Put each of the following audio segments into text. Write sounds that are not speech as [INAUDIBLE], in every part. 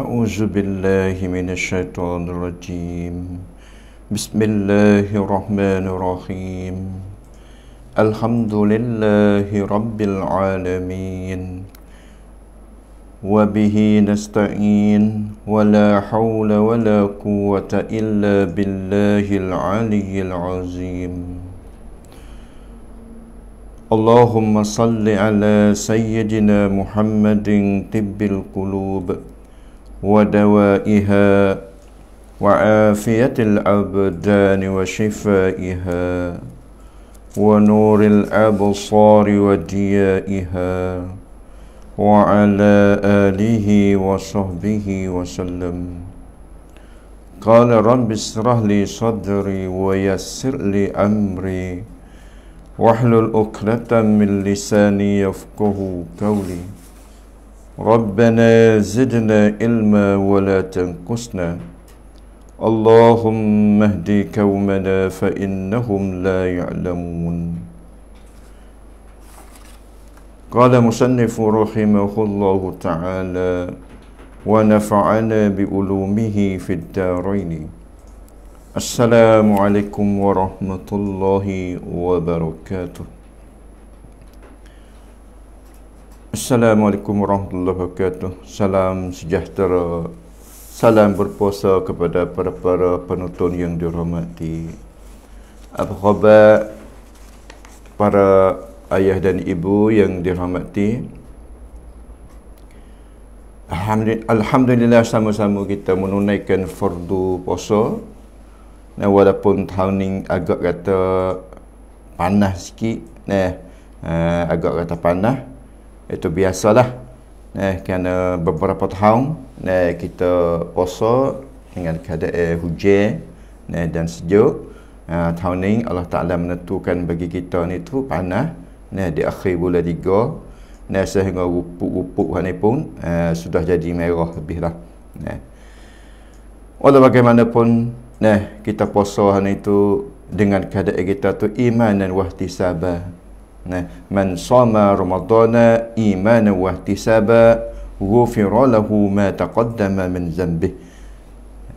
أعوذ بالله من الشيطان الرجيم بسم الله الرحمن الرحيم الحمد لله رب العالمين وبه نستعين ولا حول ولا قوة إلا بالله العلي العظيم اللهم صل على سيدنا محمد طب القلوب ودوائها وعافية الأبدان وشفائها ونور الأبصار وديائها وعلى آله وصحبه وسلم قال رب اشرح لي صدري ويسر لي أمري واحلل عقدة من لساني يفقه قولي ربنا زدنا علما ولا تنقصنا اللهم اهد قومنا فإنهم لا يعلمون قال مصنف رحمه الله تعالى ونفعنا بعلومه في الدارين السلام عليكم ورحمة الله وبركاته Assalamualaikum warahmatullahi wabarakatuh. Salam sejahtera. Salam berpuasa kepada para-para penonton yang dirahmati. Apa khabar para ayah dan ibu yang dirahmati? Alhamdulillah sama-sama kita menunaikan fardu puasa. Nah, walaupun tahun ni agak kata panas sikit, nah, eh, agak kata panah itu biasalah eh kerana beberapa tahun eh kita puasa dengan keadaan eh, hujan eh dan sejuk eh, tahun ni Allah Taala menentukan bagi kita ni tu panah, eh di akhir bulan 3 eh sehingga rupuk-rupuk ni pun eh, sudah jadi merah lebih lah eh walau bagaimanapun eh kita puasa ni tu dengan keadaan kita tu iman dan wahdi wahtisabah Ne? Men sama Ramadana iman wa ihtisaba ghufira lahu ma taqaddama min zambi.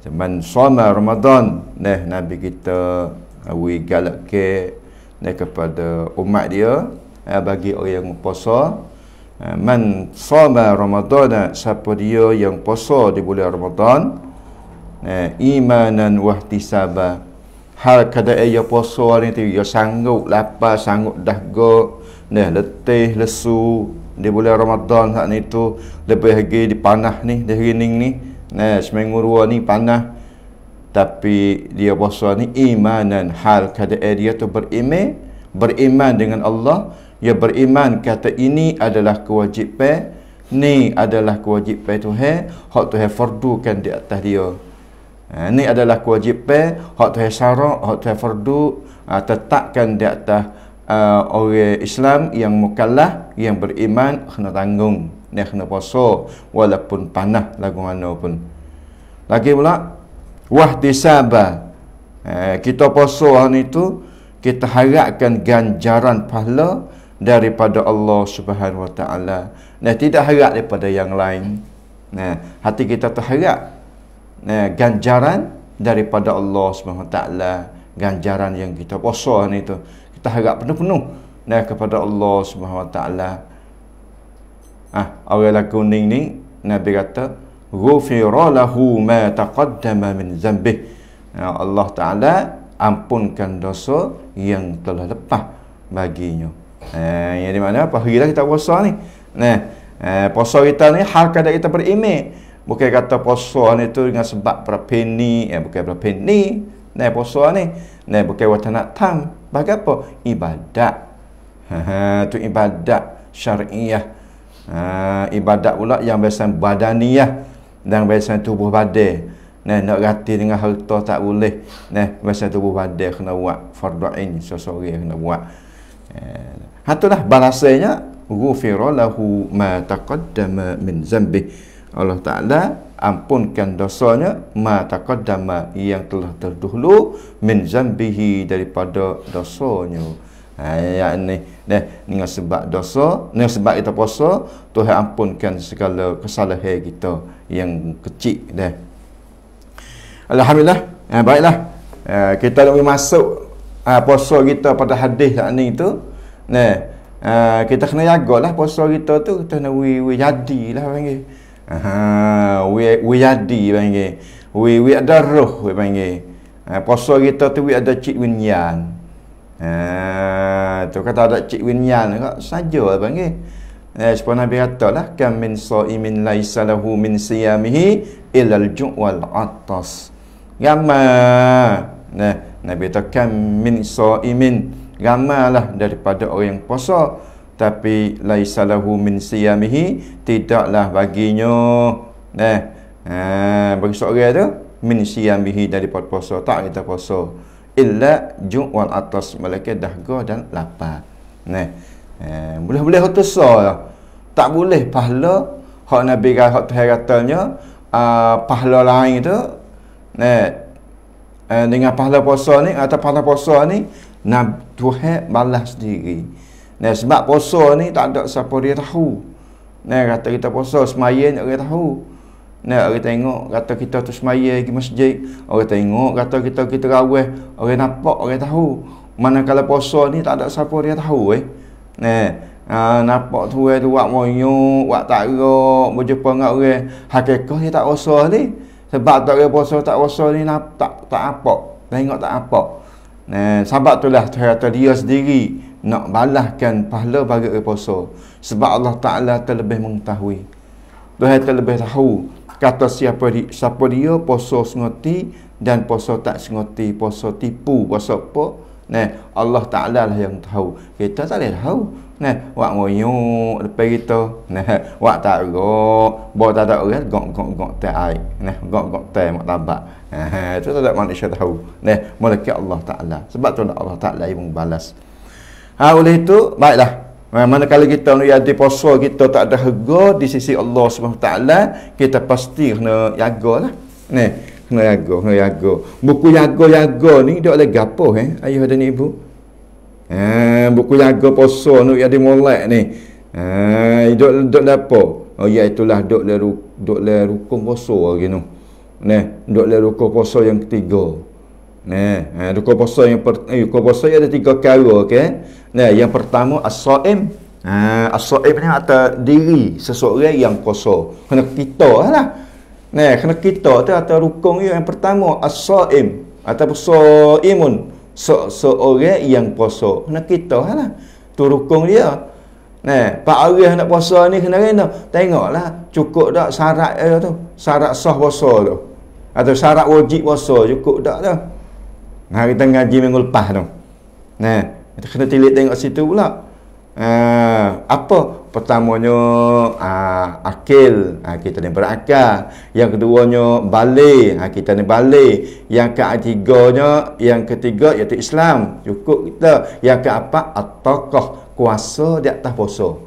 Men sama Ramadan ne nabi kita awi galak ke ne kepada umat dia eh, bagi orang yang puasa eh, man sama Ramadan siapa dia yang puasa di bulan Ramadan eh, imanan wahtisaba hal kada ia eh, puasa ni tu ia sanggup lapa, sanggup dah go, ni letih lesu di bulan Ramadan hak ni tu lebih lagi di panah ni di rining ni nah seminggu dua ni panah tapi dia puasa ni imanan hal kada eh, dia tu berime, beriman dengan Allah ia ya beriman kata ini adalah kewajipan ni adalah kewajipan Tuhan hak Tuhan fardukan di atas dia Ha, ini adalah kewajipan hak tuai syarak hak tuai fardu ha, tetapkan di atas uh, orang Islam yang mukallaf yang beriman kena tanggung ni kena puasa walaupun panah lagu mana pun lagi pula wahdi sabar eh, kita puasa hari itu kita harapkan ganjaran pahala daripada Allah Subhanahu Wa Taala. Nah, tidak harap daripada yang lain. Nah, hati kita terharap eh, ganjaran daripada Allah SWT ganjaran yang kita puasa ni tu kita harap penuh-penuh eh, kepada Allah SWT ah eh, orang laku ning ni Nabi kata ghufira lahu ma taqaddama min zambih eh, Allah Ta'ala ampunkan dosa yang telah lepas baginya eh, yang mana apa? hari kita puasa ni nah, eh, eh, puasa kita ni hal kadang kita berimek bukan kata poso ni tu dengan sebab berapa ni eh bukan berapa ni ni poso ni ni bukan waktu nak tang. Bagaimana apa ibadat ha tu ibadat syariah ha, ibadat pula yang biasa badaniah dan biasa tubuh badai. Nah, nak ganti dengan harta tak boleh. Nah, masa tubuh badai kena buat fardu ain sesore kena buat. Eh, hatulah balasannya ghufira lahu ma taqaddama min zambih. Allah Ta'ala ampunkan dosanya ma taqaddama yang telah terdahulu min zambihi daripada dosanya ha ya ni nah dengan sebab dosa dengan sebab kita puasa Tuhan ampunkan segala kesalahan kita yang kecil dah alhamdulillah eh, baiklah eh, kita nak masuk eh, puasa kita pada hadis tak ni tu nah eh, kita kena jagalah puasa kita tu kita nak wi jadilah panggil Aha, we we jadi panggil. We we ada roh we panggil. Ah, ha, poso kita tu we ada cik winyan. Ah, ha, tu kata ada cik winyan ke saja lah panggil. Eh, sepuluh Nabi kata lah Kam min so'imin laisa lahu min siyamihi Ilal ju'wal atas Gama nah, Nabi kata Kam min so'imin Gama lah daripada orang yang puasa tapi laisalahu min siyamihi tidaklah baginya eh ha bagi seorang tu min siyamihi dari puasa tak kita puasa illa ju' wal atas malaka dahaga dan lapar nah eh boleh boleh hutusa tak boleh pahala hak nabi kata hak tuhan katanya uh, ah, pahala lain tu nah eh, dengan pahala puasa ni atau pahala puasa ni nabi tuhan balas diri Nah sebab puasa ni tak ada siapa dia tahu. Nah kata kita puasa semayan dia tahu. Nah orang tengok kata kita tu semayan di masjid, orang tengok kata kita kita rawat, orang nampak orang tahu. Mana kalau puasa ni tak ada siapa dia tahu eh. Nah Uh, nampak tu eh luak moyo wak tak ro berjumpa dengan orang hakikat ni tak rasa ni sebab tak ada puasa tak rasa ni nak tak tak apa tengok tak apa nah sebab itulah cerita dia sendiri nak balaskan pahala bagi reposo sebab Allah Ta'ala terlebih mengetahui Tuhan terlebih tahu kata siapa di, siapa dia poso sengerti dan poso tak sengerti poso tipu poso apa nah Allah Ta'ala lah yang tahu kita tak boleh tahu nah wak ngoyuk lepas kita nah wak tak gok bo tak tak orang gok gok gok tak ai nah gok gok tak mak tabak nah itu tak manusia tahu nah malaikat Allah Ta'ala sebab tu lah Allah Ta'ala yang membalas Ha oleh itu baiklah. mana ha, Manakala kita nak jadi puasa kita tak ada harga di sisi Allah Subhanahu taala, kita pasti kena jagalah. Ni, kena jaga, kena jaga. Buku jaga-jaga ni dia oleh gapo eh? Ayuh ada ni ibu. Ha, buku jaga puasa nak jadi molek ni. Ha, dok dok apa? Oh ya itulah dok le dok le rukun puasa gitu. Ni, dok le rukun puasa yang ketiga. Nah, eh, duka puasa yang per, eh, duka puasa ada tiga kali, okay? Nah, yang pertama asoim, eh, ah, asoim ni atas diri seseorang yang puasa. Kena kita lah. Nah, kena kita tu atas rukun yang pertama asoim atau puasa imun so, seorang yang puasa. Kena kita lah. Tu rukun dia. Nah, Pak Arif nak puasa ni kena kena tengoklah cukup dak syarat eh, tu, syarat sah puasa tu. Atau syarat wajib puasa cukup tak tu. Lah. Hari kita ngaji minggu lepas tu. Nah, kita kena telik tengok situ pula. Uh, apa? Pertamanya uh, akil, uh, kita ni berakal. Yang keduanya balik, uh, kita ni balik. Yang ketiganya, yang ketiga iaitu Islam. Cukup kita. Yang keempat, atokoh kuasa di atas bosok.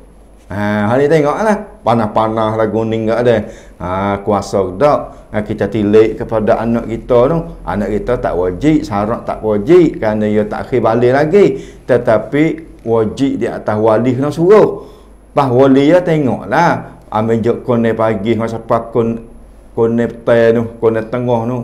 Ha, hari tengok lah panah-panah lah guning kat dia ha, kuasa dak ha, kita tilik kepada anak kita tu anak kita tak wajib syarat tak wajib kerana ia tak akhir balik lagi tetapi wajib di atas wali nak suruh pas wali ya tengok lah ambil jok konek pagi masa pak kon konek tu konek tengah tu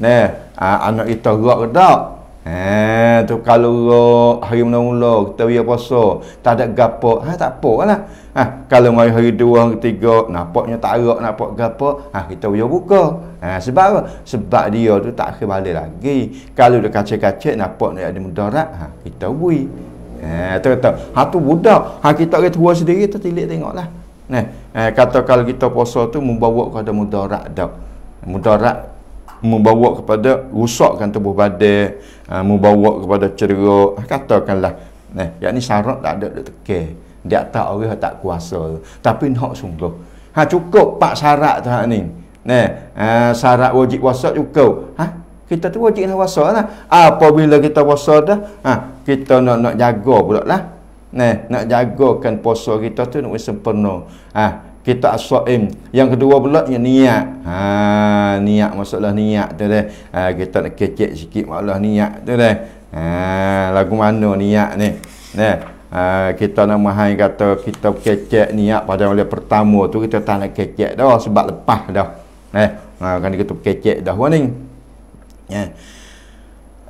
Nah, ha, anak kita gerak ke tak? Eh tu kalau roh, hari mula-mula kita biar puasa, tak ada gapo, ha tak apa lah. Ha, kalau mai hari dua, hari tiga, nampaknya tak arak nampak gapo, ha kita biar buka. Ha, sebab apa? Sebab dia tu tak kembali lagi. Kalau dia kacik-kacik nampak dia ada mudarat, ha kita bui. Eh tu kata, ha tu budak, ha kita ke tua sendiri tu tilik tengoklah. Nah, eh, eh, kata kalau kita puasa tu membawa kepada mudarat dak. Mudarat membawa kepada rusakkan tubuh badan ha, ah, membawa kepada cerok ah, katakanlah eh, yang ni syarat tak ada dia tekeh dia tak orang tak kuasa tapi nak sungguh ha, cukup pak syarat tu ni Nah, eh, syarat wajib puasa cukup. Ha? Kita tu wajib nak puasa lah. Apabila kita puasa dah, ha, kita nak nak jaga pula lah. Nah, nak jagakan puasa kita tu nak sempurna. Ha, kita aswaim yang kedua pula yang niat ha niat masalah niat tu deh ha, kita nak kecek sikit masalah niat tu deh ha lagu mana niat ni nah ha, kita nak mahai kata kita kecek niat pada oleh pertama tu kita tak nak kecek dah sebab lepas dah eh ha, kan kita kecek dah warning eh ya.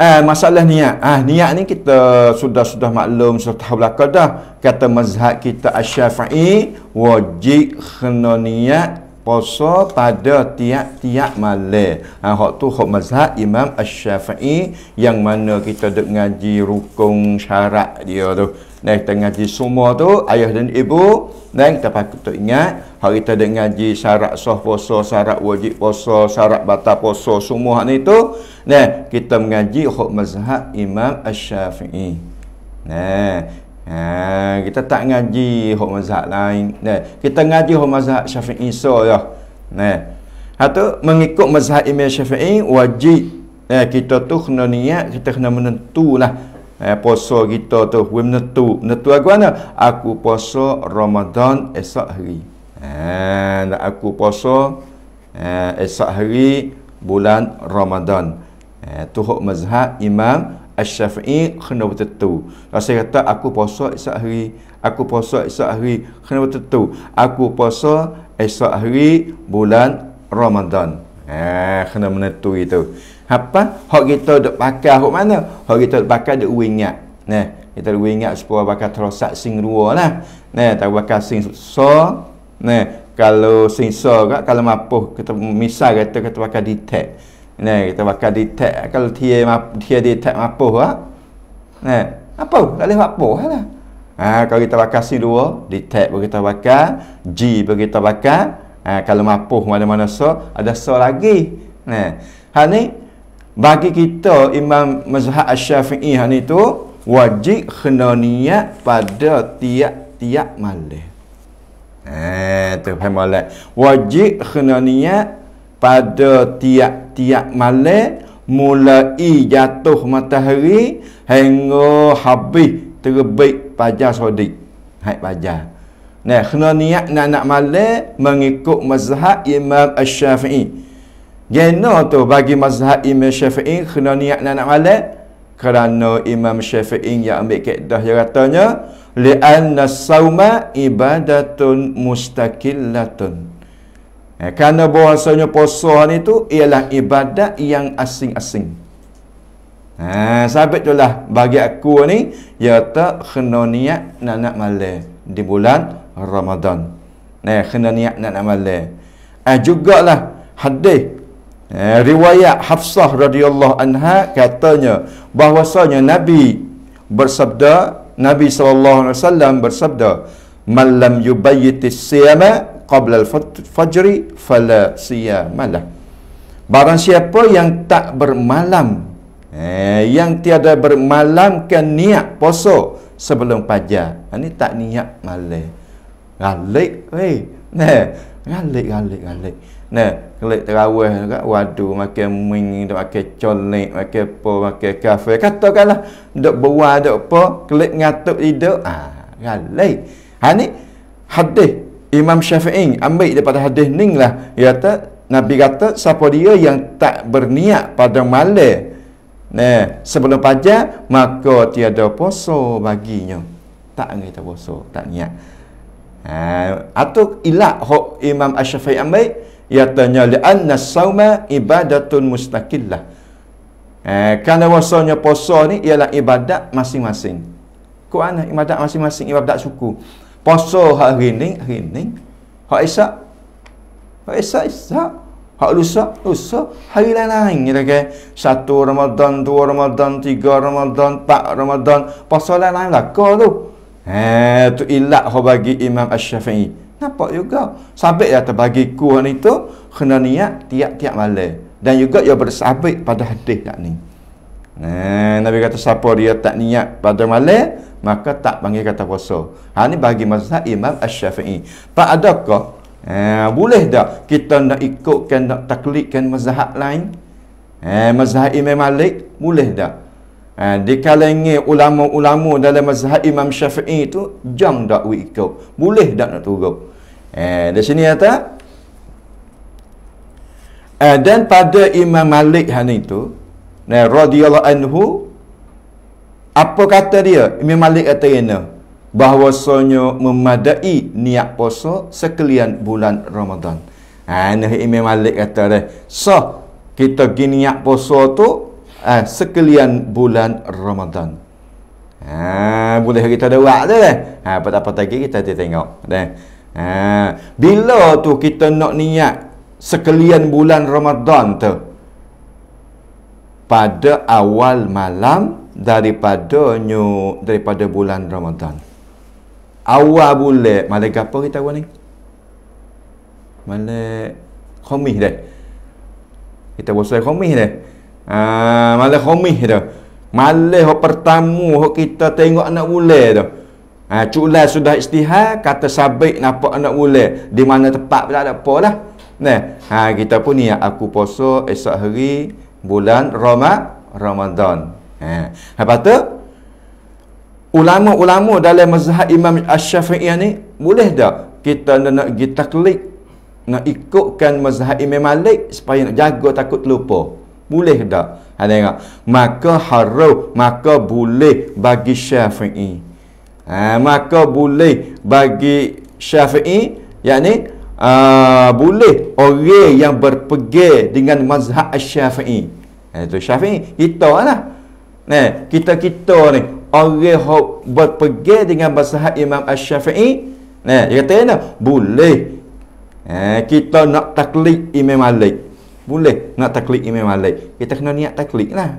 Eh, masalah niat. Ah, niat ni kita sudah sudah maklum, sudah tahu belaka dah. Kata mazhab kita Asy-Syafi'i wajib kena niat Poso pada tiap-tiap malam. Ha, hak tu hak mazhab Imam Asy-Syafi'i yang mana kita dek ngaji rukun syarat dia tu. Nah, kita ngaji semua tu ayah dan ibu dan kita patut ingat hari kita dek ngaji syarat sah puasa, syarat wajib puasa, syarat batal puasa semua ni tu. Nah, kita mengaji hak mazhab Imam Asy-Syafi'i. Nah, Ha, kita tak ngaji hukum mazhab lain. Ne. Kita ngaji hukum mazhab Syafi'i so ya. Ne. Hatu mengikut mazhab Imam Syafi'i wajib ne, kita tu kena niat, kita kena menentulah eh, puasa kita tu, we menentu. Menentu aku mana? Aku puasa Ramadan esok hari. Ha, aku puasa eh, esok hari bulan Ramadan. Eh, tu hukum mazhab Imam Asy-Syafi'i kena betul. Kalau saya kata aku puasa esok hari, aku puasa esok hari kena betul. Aku puasa esok hari bulan Ramadan. Eh kena menentu itu. Apa? Hak kita dok pakai hak mana? Hak kita dok pakai dok ingat. Nah, kita dok ingat sepuluh bakal terosak sing rua lah. Nah, tak bakal sing so. Nah, kalau sing so kalau mampu kita misal kita kita bakal detect. Nah, kita bakal detect kalau dia map dia detect apa ha? Nah, apa? Tak leh apa ha lah. Ha, kalau kita bakal sin dua, detect bagi kita bakal G bagi kita bakal ha, kalau mapuh mana-mana so ada so lagi. Nah. Ha ni bagi kita Imam Mazhab Asy-Syafi'i ha ni tu wajib kena niat pada tiap-tiap malam. Eh, ha, tu paham Wajib kena niat pada tiap-tiap malam mulai jatuh matahari hingga habis terbit pajar sodik hai pajar nah kena niat nak nak malam mengikut mazhab imam asy-syafi'i Jena tu bagi mazhab Imam Syafi'i kena niat nak nak malam kerana Imam Syafi'i yang ambil kaedah dia katanya li'anna sawma ibadatun mustaqillatun Eh, kerana bahasanya puasa ni tu ialah ibadat yang asing-asing. Ha, sahabat tu lah bagi aku ni ya tak kena niat nak nak malam di bulan Ramadan. Nah, eh, kena niat nak nak malam. Ah eh, jugalah hadis eh, riwayat Hafsah radhiyallahu anha katanya bahwasanya Nabi bersabda Nabi SAW bersabda Malam yubayyitis siyama qabla al-fajri fala siyamalah. Barang siapa yang tak bermalam, eh, yang tiada bermalamkan niat puasa sebelum fajar. Ini ha, tak niat malam. Galik, weh. Nah, galik, galik, galik. Nah, galik terawih juga. Waduh, makan ming, makan colik, makan apa, makan kafe. Katakanlah, dok buah, dok apa, klik ngatuk hidup. Ah, galik. Ha, ni, hadis Imam Syafi'i ambil daripada hadis ni lah dia kata Nabi kata siapa dia yang tak berniat pada malam nah sebelum fajar maka tiada puasa baginya tak ngi tak puasa tak niat ha atau ilat hok Imam Asy-Syafi'i ambil ia tanya li anna sauma ibadatun mustaqillah eh kerana wasanya puasa ni ialah ibadat masing-masing Quran ibadat masing-masing ibadat suku Puasa hari ni, hari ni. Hak esok. Hak esok esok. Hak lusa, lusa. Hari lain-lain kita ke. Satu Ramadan, dua Ramadan, tiga Ramadan, empat Ramadan. Puasa lain-lain lah. Kau tu. Eh, tu ilat kau bagi Imam Ash-Syafi'i. Nampak juga. Sabit yang lah terbagi ku ni tu. Kena niat tiap-tiap malam. Dan juga dia bersabit pada hadis tak ni. Eh, Nabi kata siapa dia tak niat pada malam maka tak panggil kata puasa. Ha ni bagi mazhab Imam Asy-Syafi'i. Pak adakah eh, boleh dah kita nak ikutkan nak taklidkan mazhab lain? Eh mazhab Imam Malik boleh dah. Ha, eh, di kalangan ulama-ulama dalam mazhab Imam Syafi'i itu jam tak ikut. Boleh tak nak turun? Eh di sini kata eh, dan pada Imam Malik hari itu Nah, radhiyallahu anhu apa kata dia? Imam Malik kata ini bahwasanya memadai niat puasa sekalian bulan Ramadan. Ha ini Imam Malik kata dia. So kita gini niat puasa tu eh, sekalian bulan Ramadan. Ha boleh kita ada buat tu deh. Ha apa apa lagi kita tengok deh. Ha bila tu kita nak niat sekalian bulan Ramadan tu pada awal malam daripada nyu daripada bulan Ramadan. Awal bulan malam apa kita tahu ni? Malam Khamis deh. Kita buat Khamis deh. Ah uh, malam Khamis deh. Malam hok pertama hok kita tengok anak bulan tu. Ah uh, sudah istihar kata sabik nampak anak bulan di mana tempat pula ada apa lah. Nah, ha, kita pun ni aku poso esok hari bulan Ramadan. Ramadan. Ha. Lepas tu, ulama-ulama dalam mazhab Imam Ash-Shafi'iyah ni, boleh tak kita nak, nak kita klik, nak ikutkan mazhab Imam Malik supaya nak jaga takut terlupa? Boleh tak? Ha, tengok. Maka haram, maka boleh bagi Syafi'i. Ha, maka boleh bagi Syafi'i, yakni uh, boleh orang yang berpegang dengan mazhab Syafi'i. Ha, itu Syafi'i. Kita lah. Eh, kita-kita ni orang hok berpegi dengan bahasa Imam Asy-Syafi'i. Nah, dia kata ni boleh. Eh, kita nak taklid Imam Malik. Boleh nak taklid Imam Malik. Kita kena niat taklid lah.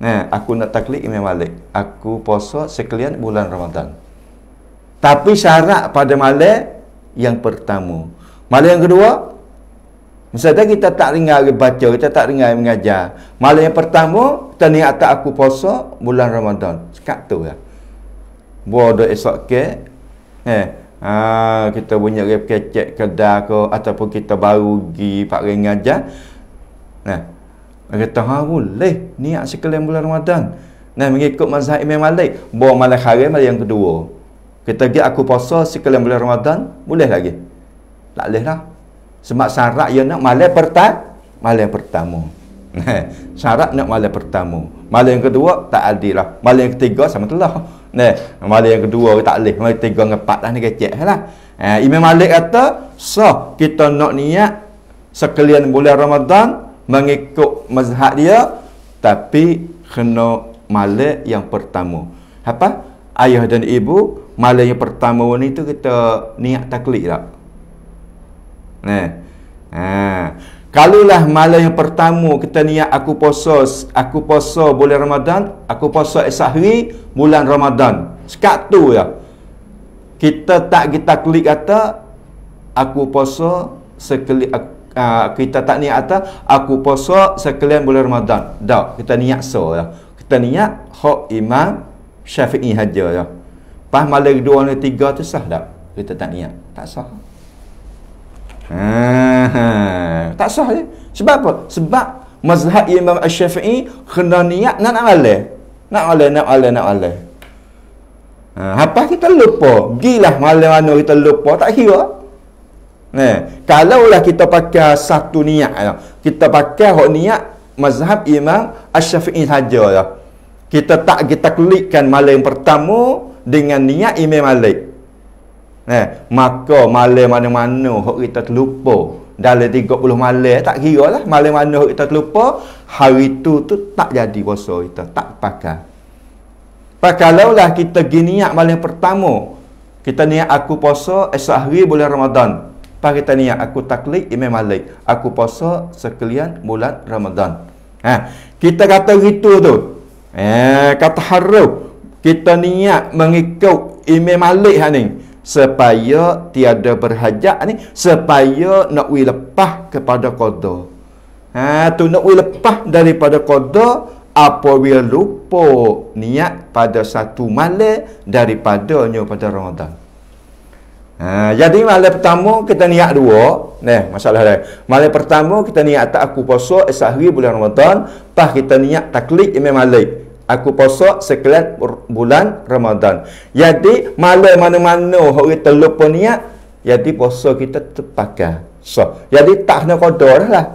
Nah, aku nak taklid Imam Malik. Aku puasa sekalian bulan Ramadan. Tapi syarat pada malam yang pertama. Malam yang kedua, Misalnya kita tak dengar baca, kita tak dengar mengajar. Malam yang pertama, kita niat tak aku puasa bulan Ramadan. Cakap tu lah. Buat dah esok ke. Eh, aa, ha, kita punya kecek ke kedai ke ataupun kita baru pergi Pak mengajar. Nah, kita ha boleh niat sekalian bulan Ramadan. Nah, mengikut mazhab Imam Malik, buat malam haram malam yang kedua. Kita pergi aku puasa sekalian bulan Ramadan, boleh lagi. Tak boleh lah. Sebab syarat yang nak malam pertama Malam eh, pertama Syarat nak malam pertama Malam yang kedua tak adil lah Malam yang ketiga sama telah Nah, eh, malam yang kedua kita tak boleh. Malam yang ketiga dengan empat lah ni kecek eh, lah. Eh, Imam Malik kata, so kita nak niat sekalian bulan Ramadan mengikut mazhab dia tapi kena malik yang pertama. Apa? Ayah dan ibu, malik yang pertama ni tu kita niat taklik tak? Lah. Ni. Ha. Kalulah malam yang pertama kita niat aku puasa, aku puasa bulan Ramadan, aku puasa esok hari bulan Ramadan. Sekat tu ya. Kita tak kita klik kata aku puasa sekelip aku, ha, kita tak niat kata aku puasa sekalian bulan Ramadan. Dak, kita niat so ya. Kita niat hak imam Syafi'i haja ya. Pas malam dua ni tiga tu sah tak? Kita tak niat. Tak sah. Ha, tak sah je. Ya? Sebab apa? Sebab mazhab Imam Asy-Syafi'i kena niat nak amal. Nak amal, nak amal, nak amal. Ha, apa kita lupa? Gilah malam mana kita lupa, tak kira. Ne, kalau lah kita pakai satu niat Kita pakai hak niat mazhab Imam Asy-Syafi'i sajalah. Kita tak kita klikkan malam pertama dengan niat Imam Ali. Eh, maka malam mana-mana hok kita terlupa dalam 30 malam tak kira lah malam mana hok kita terlupa hari itu tu tak jadi puasa kita tak pakai pakalau lah kita gini niat malam pertama kita niat aku puasa esok hari bulan Ramadan pak kita niat aku taklid imam malik aku puasa sekalian bulan Ramadan ha eh, kita kata gitu tu eh kata harus kita niat mengikut imam malik ha ni supaya tiada berhajat ni supaya nak wi lepas kepada qada ha tu nak wi lepas daripada qada apa wil lupa niat pada satu malam daripadanya pada Ramadan ha jadi malam pertama kita niat dua neh masalah dia malam pertama kita niat tak aku puasa esahri bulan Ramadan pas kita niat taklik imam malik aku puasa sekelan bulan Ramadan. Jadi malu mana-mana orang terlupa niat, jadi puasa kita terpakai. So, jadi tak kena qada lah.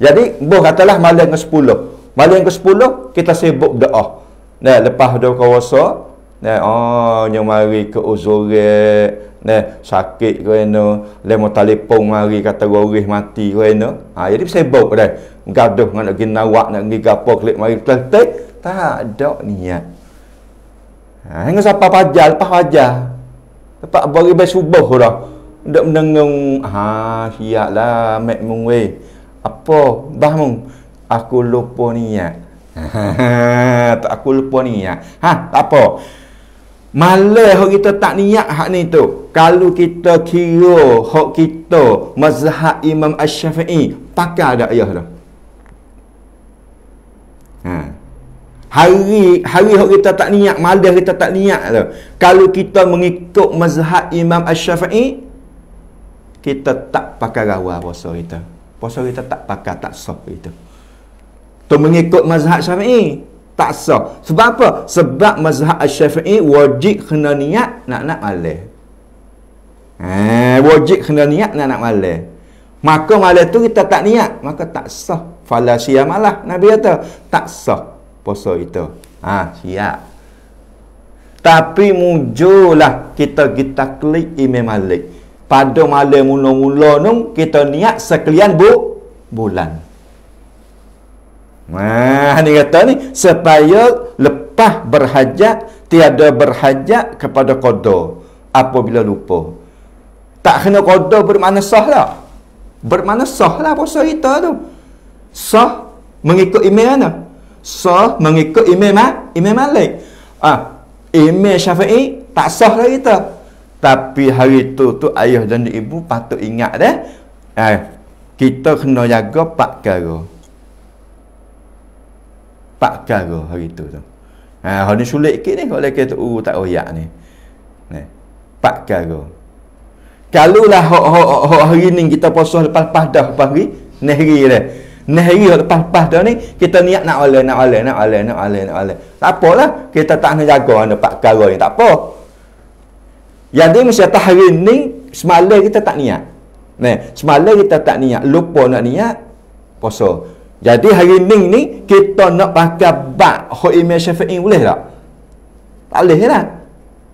Jadi boh katalah malam yang ke-10. Malam yang ke-10 kita sibuk doa. Nah, lepas dia kuasa, nah oh nyamari ke uzure, nah sakit kena, lemo telefon mari kata gorih mati kena. Ha, jadi sibuk dah. Gaduh nak gina wak nak gigapo klik mari tetek tak ada niat. Ha, hanya siapa pajar, lepas pajar. Lepas bagi bayi subuh dah. Dia mendengung, ha, siap lah, mak mungwe. Apa, bahamu? Aku lupa niat. Ha, [LAUGHS] tak aku lupa niat. Ha, tak apa. Malah hak kita tak niat hak ni tu. Kalau kita kira hak kita mazhab Imam Ash syafii pakai dak ayah dah. Ha. Hari hari hari kita tak niat, malam kita tak niat tu. Kalau kita mengikut mazhab Imam Asy-Syafi'i kita tak pakai rawa puasa kita. Puasa kita tak pakai tak sah itu. Tu mengikut mazhab Syafi'i tak sah. Sebab apa? Sebab mazhab Asy-Syafi'i wajib kena niat nak nak malam. Eh, wajib kena niat nak nak malam. Maka malam tu kita tak niat, maka tak sah. Falasiyah malah Nabi kata tak sah puasa kita ha siap tapi mujulah kita kita klik imam malik pada malam mula-mula ni kita niat sekalian bu bulan Nah, ha, ni kata ni supaya lepas berhajat tiada berhajat kepada qada apabila lupa. Tak kena qada bermakna sah lah. Bermakna sah lah puasa kita tu. Sah mengikut imam mana? sah mengikut imam Mal, imam Malik. Ah, imam Syafi'i tak sah lah kita. Tapi hari tu tu ayah dan ibu patut ingat deh. Eh, kita kena jaga pak karo. Pak karo hari tu tu. Ha, eh, hari ni sulit sikit ni kalau kita uh, tak oyak ni. Ni. Pak karo. Kalau lah hok hok hok hari ni kita puasa lepas-lepas dah pagi, nehri deh. Nehiya lepas-lepas tu ni Kita niat nak oleh, nak oleh, nak oleh, nak oleh, nak oleh Tak apalah Kita tak nak jaga anda pak kara ni, tak apa Yang dia mesti tahari ni Semalam kita tak niat ne, Semalam kita tak niat Lupa nak niat Poso Jadi hari ni ni Kita nak pakai bak Khu'im syafi'in boleh tak? Tak boleh lah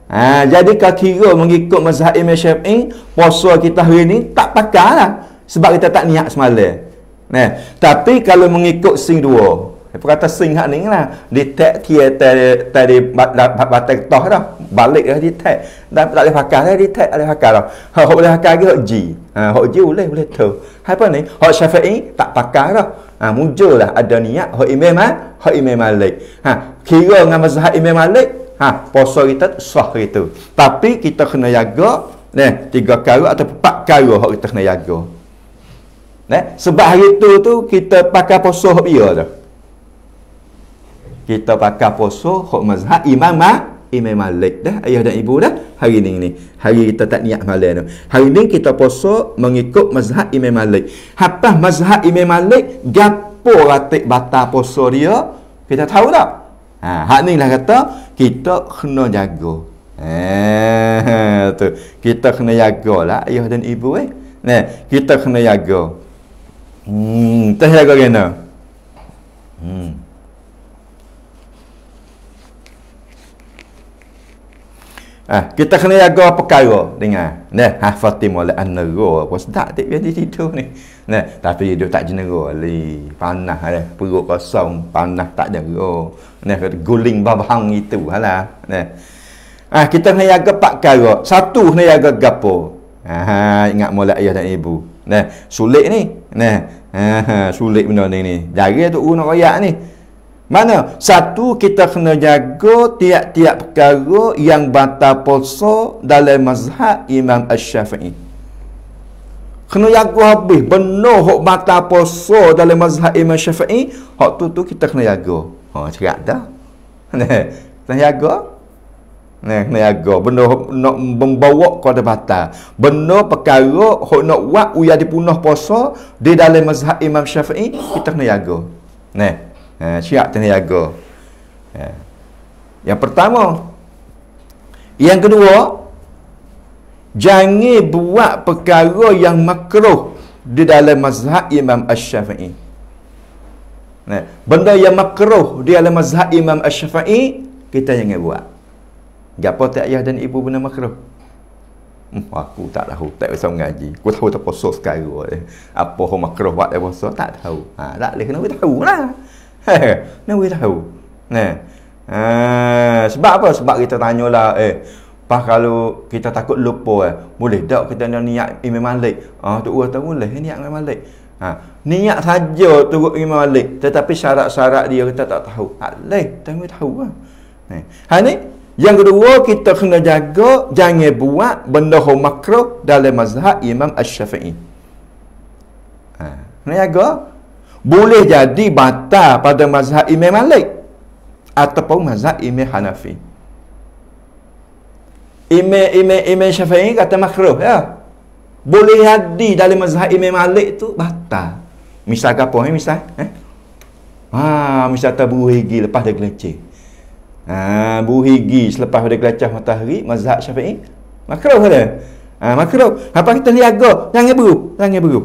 ha, Jadi kakira mengikut mazhab Imam Syafi'i poso kita hari ni tak pakai, lah Sebab kita tak niat semalam Nah, tapi kalau mengikut sing dua, apa kata sing hak ni lah, di tek kia tadi batek toh dah, balik dah di tek. Tak boleh pakar dah, di tek tak boleh pakar dah. Hak boleh pakar lagi, hak ji. Ha, hak ji boleh, boleh tu. Apa ni? Hak syafi'i tak pakar dah. Ha, muncul lah ada niat, hak imam ha? hak imam malik. Ha, kira dengan mazhab imam malik, ha, poso kita sah gitu. Tapi kita kena jaga, ni, tiga kali atau empat kali hak kita kena jaga. Eh? Sebab hari itu tu kita pakai poso hok ia tu. Kita pakai poso hok mazhab Imam ma, Imam Malik dah ayah dan ibu dah hari ni ni. Hari kita tak niat malam tu. Hari ni kita poso mengikut mazhab Imam Malik. Apa mazhab Imam Malik gapo ratik bata poso dia? Kita tahu tak? Ha, hak ni lah kata kita kena jaga. Eh, tu. Kita kena jaga lah ayah dan ibu eh. Nah, kita kena jaga. Hmm, tak lah 嗯，再下一个给你。嗯，啊，kita hmm. ah, kena jaga perkara dengan ne ha Fatimah le anero apa sedak tak biar dia tidur ni ne tapi dia tak jenero le panas le lah, perut kosong panah tak jenero ne kata guling babang itu halah ne ah kita kena jaga pak karo satu kena jaga gapo ha ingat molek ayah dan ibu Nah, sulit ni. Nah, ha, eh, [LAUGHS] sulit benda ni ni. Jari tu guna royak ni. Mana? Satu kita kena jaga tiap-tiap perkara yang batal puasa dalam mazhab Imam Asy-Syafi'i. Kena jaga habis benar hok batal puasa dalam mazhab Imam Syafi'i, hok tu tu kita kena jaga. Ha, cerak dah. [LAUGHS] Nah, kena jaga ni ni ago benda nak membawa kepada bata benda perkara hok nak buat uya dipunah puasa di dalam mazhab Imam Syafi'i kita kena jaga ni eh, siap kena jaga yang pertama yang kedua jangan buat perkara yang makruh di dalam mazhab Imam Asy-Syafi'i. Nah, benda yang makruh di dalam mazhab Imam Asy-Syafi'i kita jangan buat. Gapo tak ayah dan ibu bernama makruh? Hmm, aku tak tahu, tak bisa mengaji. Aku tahu tak poso sekarang. Eh. Apa hukum makruh buat dia poso, tak tahu. Ha, tak boleh, kena boleh tahu lah. [LAUGHS] Kena boleh tahu. Ha. Ha, sebab apa? Sebab kita tanya lah, eh, Pak kalau kita takut lupa eh, boleh tak kita ada niat Imam Malik? Ah tu orang tahu boleh eh, niat Imam Malik. Ha, niat saja turut Imam Malik tetapi syarat-syarat dia kita tak tahu. Tak boleh, tak tahu ah. Ha ni yang kedua kita kena jaga jangan buat benda makro dalam mazhab Imam Asy-Syafi'i. Ha, kena jaga boleh jadi batal pada mazhab Imam Malik ataupun mazhab Imam Hanafi. Imam Imam Imam Syafi'i kata makro ya. Boleh jadi dalam mazhab Imam Malik tu batal. Misal apa ni eh, misal? Eh? Ha, misal tabu higi lepas dia gelecek. Ha, buhigi selepas pada kelacah matahari mazhab syafi'i makruh dia ha, makro apa kita liaga jangan beru jangan beru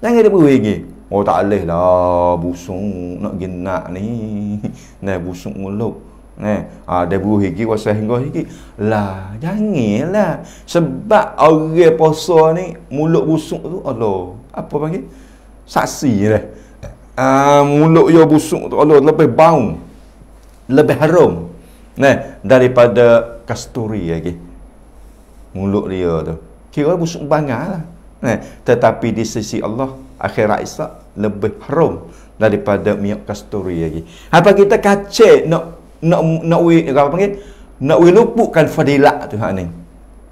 jangan dia beru lagi oh tak boleh lah busung nak genak ni [LAUGHS] nak busung muluk Eh, ada ha, buruh higi kuasa hingga higi. Lah, janganlah. Sebab orang puasa ni muluk busung tu Allah. Apa panggil? Saksi dah. Ah, ha, muluk mulut yo busuk tu Allah lebih bau lebih harum nah daripada kasturi lagi mulut dia tu kira busuk bangal lah nah tetapi di sisi Allah akhirat Isa lebih harum daripada minyak kasturi lagi apa kita kacik nak nak nak we apa panggil nak we lupukan fadilat tu hak ni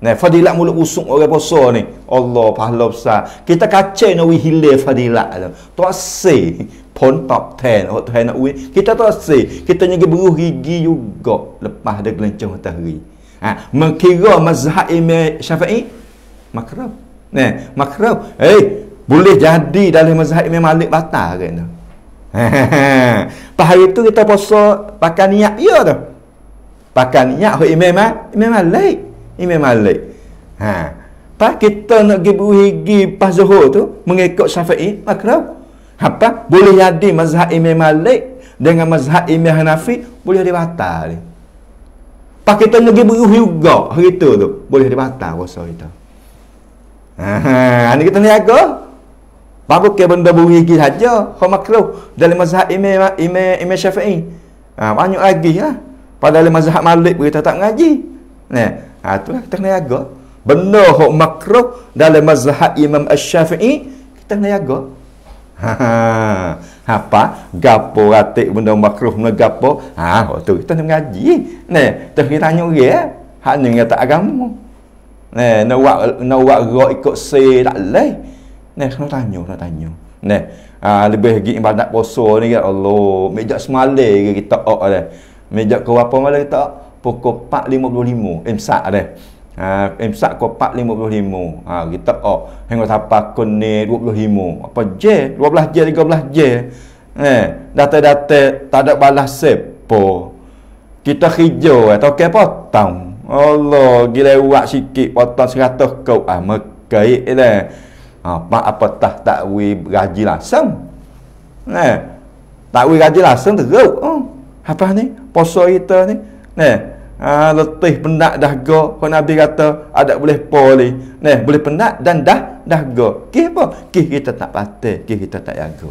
nah fadilat mulut busuk orang puasa ni Allah pahala besar kita kacik nak we hilang fadilat tu tu asy pun top ten oh ten nak win kita tu say kita nyegi beruh gigi juga lepas dia gelencah matahari ha mengkira mazhab imam syafi'i makrab nah eh, makrab eh boleh jadi dalam mazhab imam malik batal kan [LAUGHS] pas hari tu kita puasa pakai niat ya tu pakai niat oh imam imam malik imam malik ha pak kita nak gi beruh gigi pas zuhur tu mengikut syafi'i makrab apa boleh jadi mazhab Imam Malik dengan mazhab Imam Hanafi boleh jadi batal ni. Pak kita negeri beruh juga hari tu tu boleh jadi batal puasa kita. Ha ni kita ni aku. Baru ke benda buruh gigi saja, kau makruh dalam mazhab Imam Imam Imam Syafi'i. Ha banyak lagi lah. Ha. Pada dalam mazhab Malik kita tak mengaji. Nah, ha tu kita kena jaga. Benda hak makruh dalam mazhab Imam Asy-Syafi'i kita kena jaga. Ha, ha, apa? Gapo ratik benda makruh dengan gapo? Ha, waktu oh, kita nak mengaji. Ne, tu kita tanya orang, ya? hak ni kata agama. Ne, nak buat nak buat gerak ikut se tak leh. Ne, kena tanya, nak tanya. Ne, ha, lebih lagi ibadat puasa ni ya Allah, meja semalai ke kita ok Meja ke apa malah kita pukul 4.55 imsak dah ha em sak ko 455 ha kita ok hang ko sapa kun ni 25 apa j 12 j 13 j eh data-data tak ada balas sepo kita hijau atau eh, ke potong Allah gila wak sikit potong 100 kau ah mekai dah ha apa apa tah tak wi gaji langsung eh tak wi gaji langsung teruk oh apa ni poso kita ni nah eh, ha, letih penat go. Kau Nabi kata ada boleh poli ne, boleh penat dan dah dah go. kih apa? kih kita tak patah kih kita tak jaga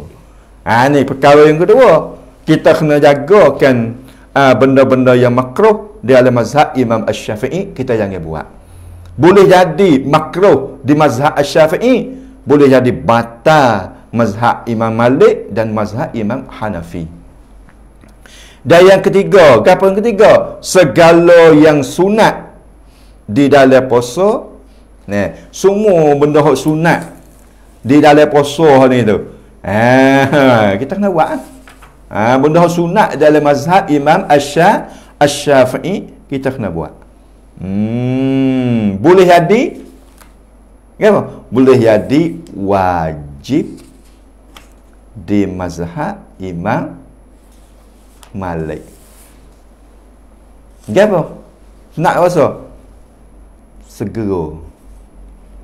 ha, ni perkara yang kedua kita kena jagakan ha, benda-benda yang makruh di alam mazhab Imam Al-Syafi'i kita jangan buat boleh jadi makruh di mazhab Al-Syafi'i boleh jadi batal mazhab Imam Malik dan mazhab Imam Hanafi dan yang ketiga, apa yang ketiga? Segala yang sunat di dalam puasa, ni, semua benda hak sunat di dalam puasa ni tu. Eh, kita kena buat. Ha, benda hak sunat dalam mazhab Imam Asy-Syafi'i kita kena buat. Hmm, boleh jadi apa? Boleh jadi wajib di mazhab Imam Malik. Gapo? Nak rasa? Segera.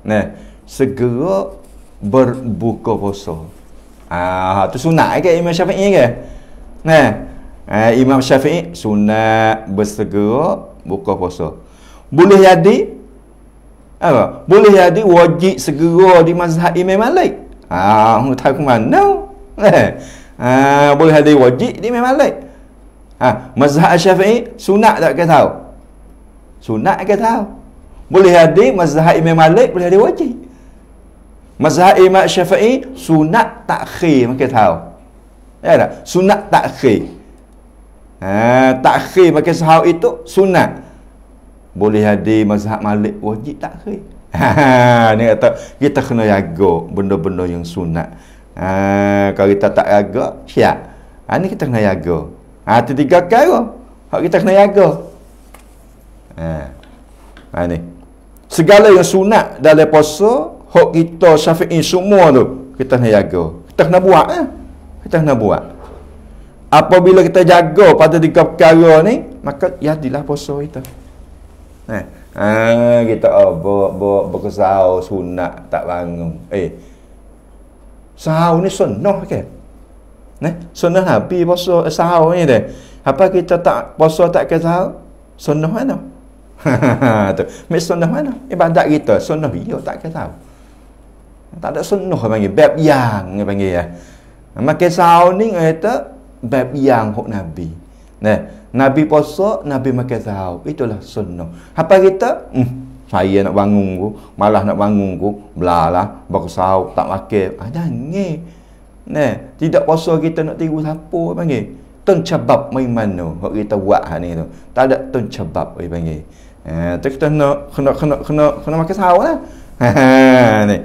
Nah, segera berbuka puasa. Ah, tu sunat eh, ke Imam Syafi'i ke? Nah. Eh, Imam Syafi'i sunat bersegera buka puasa. Boleh jadi apa? Boleh jadi wajib segera di mazhab Imam Malik. Ah, tak mana? Eh, ah, boleh jadi wajib di Imam Malik. Ha, mazhab Syafi'i sunat tak ke tahu? Sunat ke tahu? Boleh hadir, mazhab Imam Malik boleh ada wajib. Mazhab Imam Syafi'i sunat takhir ke tahu? Ya tak? Sunat takhir. Ha, takhir pakai sahau itu sunat. Boleh hadir, mazhab Malik wajib takhir. Ha, ni [LAUGHS] kata kita kena jaga benda-benda yang sunat. Ha, kalau kita tak jaga, siap. Ha, ni kita kena jaga. Ha, itu tiga perkara. Hak kita kena jaga. Ha. Ha ni. Segala yang sunat dalam puasa, hak kita Syafi'i semua tu kita kena jaga. Kita kena buat eh. Kita kena buat. Apabila kita jaga pada tiga perkara ni, maka ya jadilah puasa kita. Ha. Ha, kita oh, bo, bo, berkesau sunat tak bangun. Eh, Sahau ni sunnah ke? Okay? Nah, sunnah Nabi puasa sahur ni dia. Apa kita tak puasa tak ke sahur? Sunnah mana? [LAUGHS] tu. Mek sunnah mana? Ibadat kita sunnah dia tak ke sahur. Tak ada sunnah panggil bab yang dia panggil ya. Maka sahur ni kata bab yang hok Nabi. Nah, Nabi puasa, Nabi makan sahur. Itulah sunnah. Apa kita? Hmm, saya nak bangun ku, malah nak bangun ku, belalah, baru tak makan. Ah, jangan. Nah, tidak kuasa kita nak tiru siapa panggil. Tun cabab mai mano hok kita buat ha ni tu. Tak ada tun cabab oi panggil. Eh, tu kita nak kena kena kena kena makan sawah lah. [LAUGHS] ni.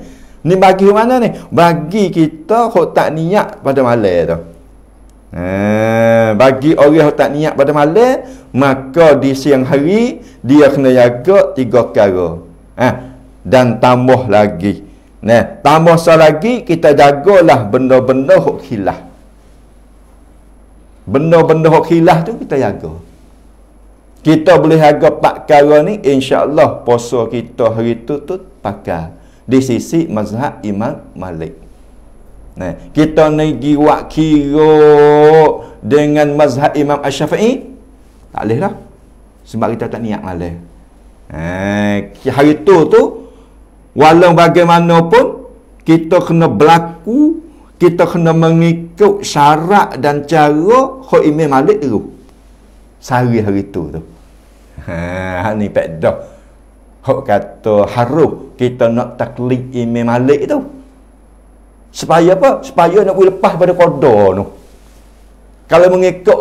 Ni bagi mana ni? Bagi kita hok tak niat pada malam tu. Eh, bagi orang yang tak niat pada malam maka di siang hari dia kena jaga tiga perkara eh, dan tambah lagi Nah, tambah sekali lagi kita jagalah benda-benda hok hilah. Benda-benda hok hilah tu kita jaga. Kita boleh jaga Pak perkara ni insya-Allah puasa kita hari tu tu pakai di sisi mazhab Imam Malik. Nah, kita ni giwak kiro dengan mazhab Imam Asy-Syafi'i tak boleh lah. Sebab kita tak niat malam. Eh, hari tu tu Walau bagaimanapun kita kena berlaku kita kena mengikut syarat dan cara hak Imam Malik dulu. Sehari hari itu tu. Ha ni pedah. Kau kata harus kita nak taklid Imam Malik tu. Supaya apa? Supaya nak boleh lepas pada qada tu. Kalau mengikut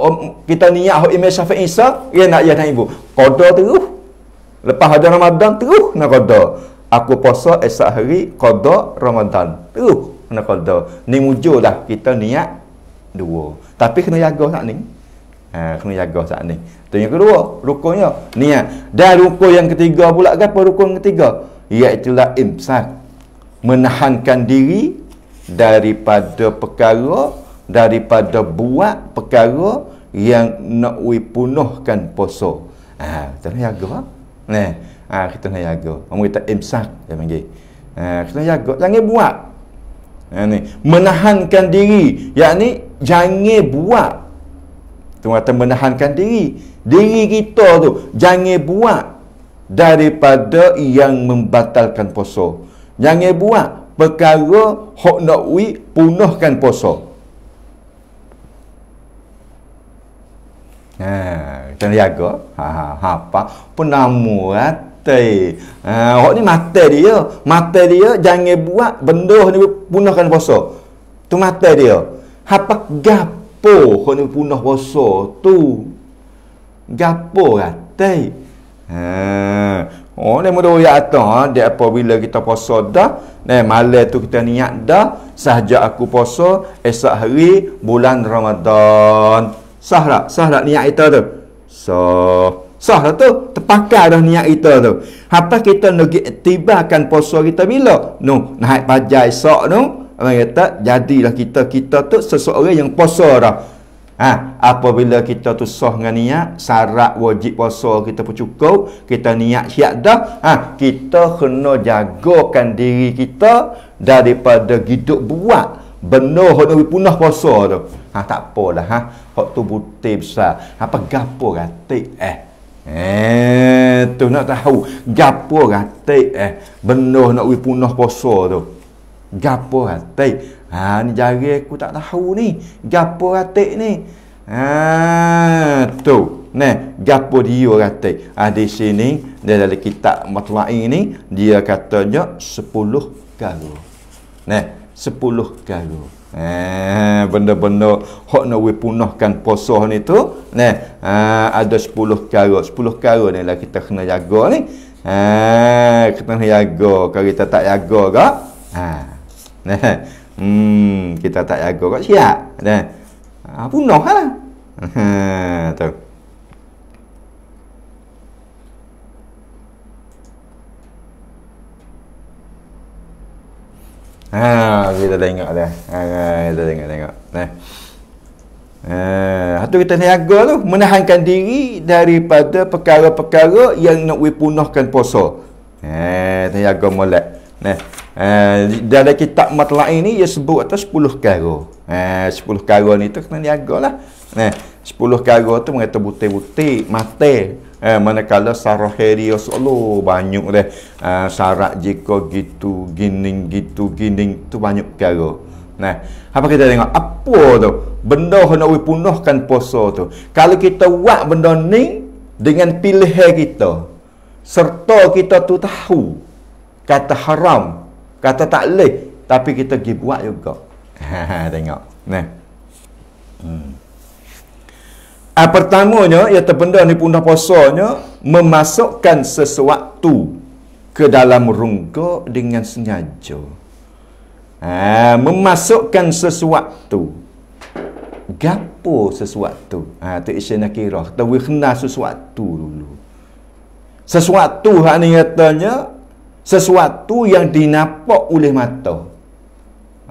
kita niat hak Imam Syafi'i Isa, ya nak ya nak ibu. Qada terus. Lepas hari ramadhan terus nak qada aku puasa esok hari qada Ramadan. Terus kena qada. Ni mujur lah, kita niat dua. Tapi kena jaga sak ni. Ha, kena jaga sak ni. Tu yang kedua, rukunnya niat. Dan rukun yang ketiga pula apa rukun ketiga? Iaitu la imsak. Menahankan diri daripada perkara daripada buat perkara yang nak wipunuhkan puasa. Ha, kena jaga. Nah. Ha ha, kita nak jaga orang kata imsak dia panggil ha, kita nak jaga jangan buat ha, ni. menahankan diri yakni jangan buat tu kata menahankan diri diri kita tu jangan buat daripada yang membatalkan poso. jangan buat perkara hok nak wi punahkan puasa Ha, kita jaga. Ha ha, ha apa? Penamuat mati. Ha, orang ni mati dia. Mati dia jangan buat benda ni punahkan puasa. Tu mati dia. Apa gapo orang ni punah puasa tu? Gapo kata. Ha, Oh, ni mula ya tu, dia apa bila kita puasa dah. Nah, malam tu kita niat dah. Sahaja aku puasa. Esok hari bulan Ramadan. Sahra, sahra niat itu tu. So, Sah lah tu. Terpakai dah niat kita tu. Apa kita nak tibakan puasa kita bila? No. Naik pajai esok tu. Orang kata, jadilah kita. Kita tu seseorang yang puasa dah. Ha, apabila kita tu sah dengan niat, syarat wajib puasa kita pun cukup. Kita niat siap dah. Ha, kita kena jagakan diri kita daripada hidup buat. Benuh nak punah puasa tu. Ha, tak apalah. Ha. Hak tu butir besar. Apa gapo katik eh. Eh, tu nak tahu gapo ratik eh benuh nak wi punah poso tu. Gapo ratik? Ha ni jari aku tak tahu ni. Gapo ratik ni? Ha tu. neh gapo dia ratik? Ha di sini dia dalam kitab Matla'i ni dia katanya 10 kali. neh 10 kali. Eh, benda-benda hok nak we punahkan puasa ni tu, ne, eh, ada 10 perkara, 10 perkara ni lah kita kena jaga ni. Ha, eh, kena jaga, kalau kita tak jaga ke? Ha. Ne. Hmm, kita tak jaga kok siap. neh Ah, punahlah. Ha, [LAUGHS] eh, tu. Ha, kita tengok dah. Ha, kita tengok tengok. Nah. Ha, tu kita niaga tu menahankan diri daripada perkara-perkara yang nak wipunahkan punahkan puasa. Ha, niaga molek. Nah. Ha, dalam kitab matlah ini dia sebut atas 10 perkara. Ha, sepuluh 10 perkara ni tu kena lah, Nah, 10 perkara tu mengata butir-butir mati eh, manakala sarah heria solo banyak deh uh, eh, syarat jika gitu gining gitu gining tu banyak kira nah apa kita tengok apa tu benda hendak we punahkan poso tu kalau kita buat benda ni dengan pilihan kita serta kita tu tahu kata haram kata tak boleh tapi kita pergi buat juga [LAUGHS] tengok nah hmm. Ah, pertamanya, ia terbenda ni pun dah posonya memasukkan sesuatu ke dalam rungga dengan sengaja. Ah, memasukkan sesuatu. Gapo sesuatu? Ah, tu isya nak kira. Kita boleh kenal sesuatu dulu. Sesuatu yang ni katanya, sesuatu yang dinapak oleh mata.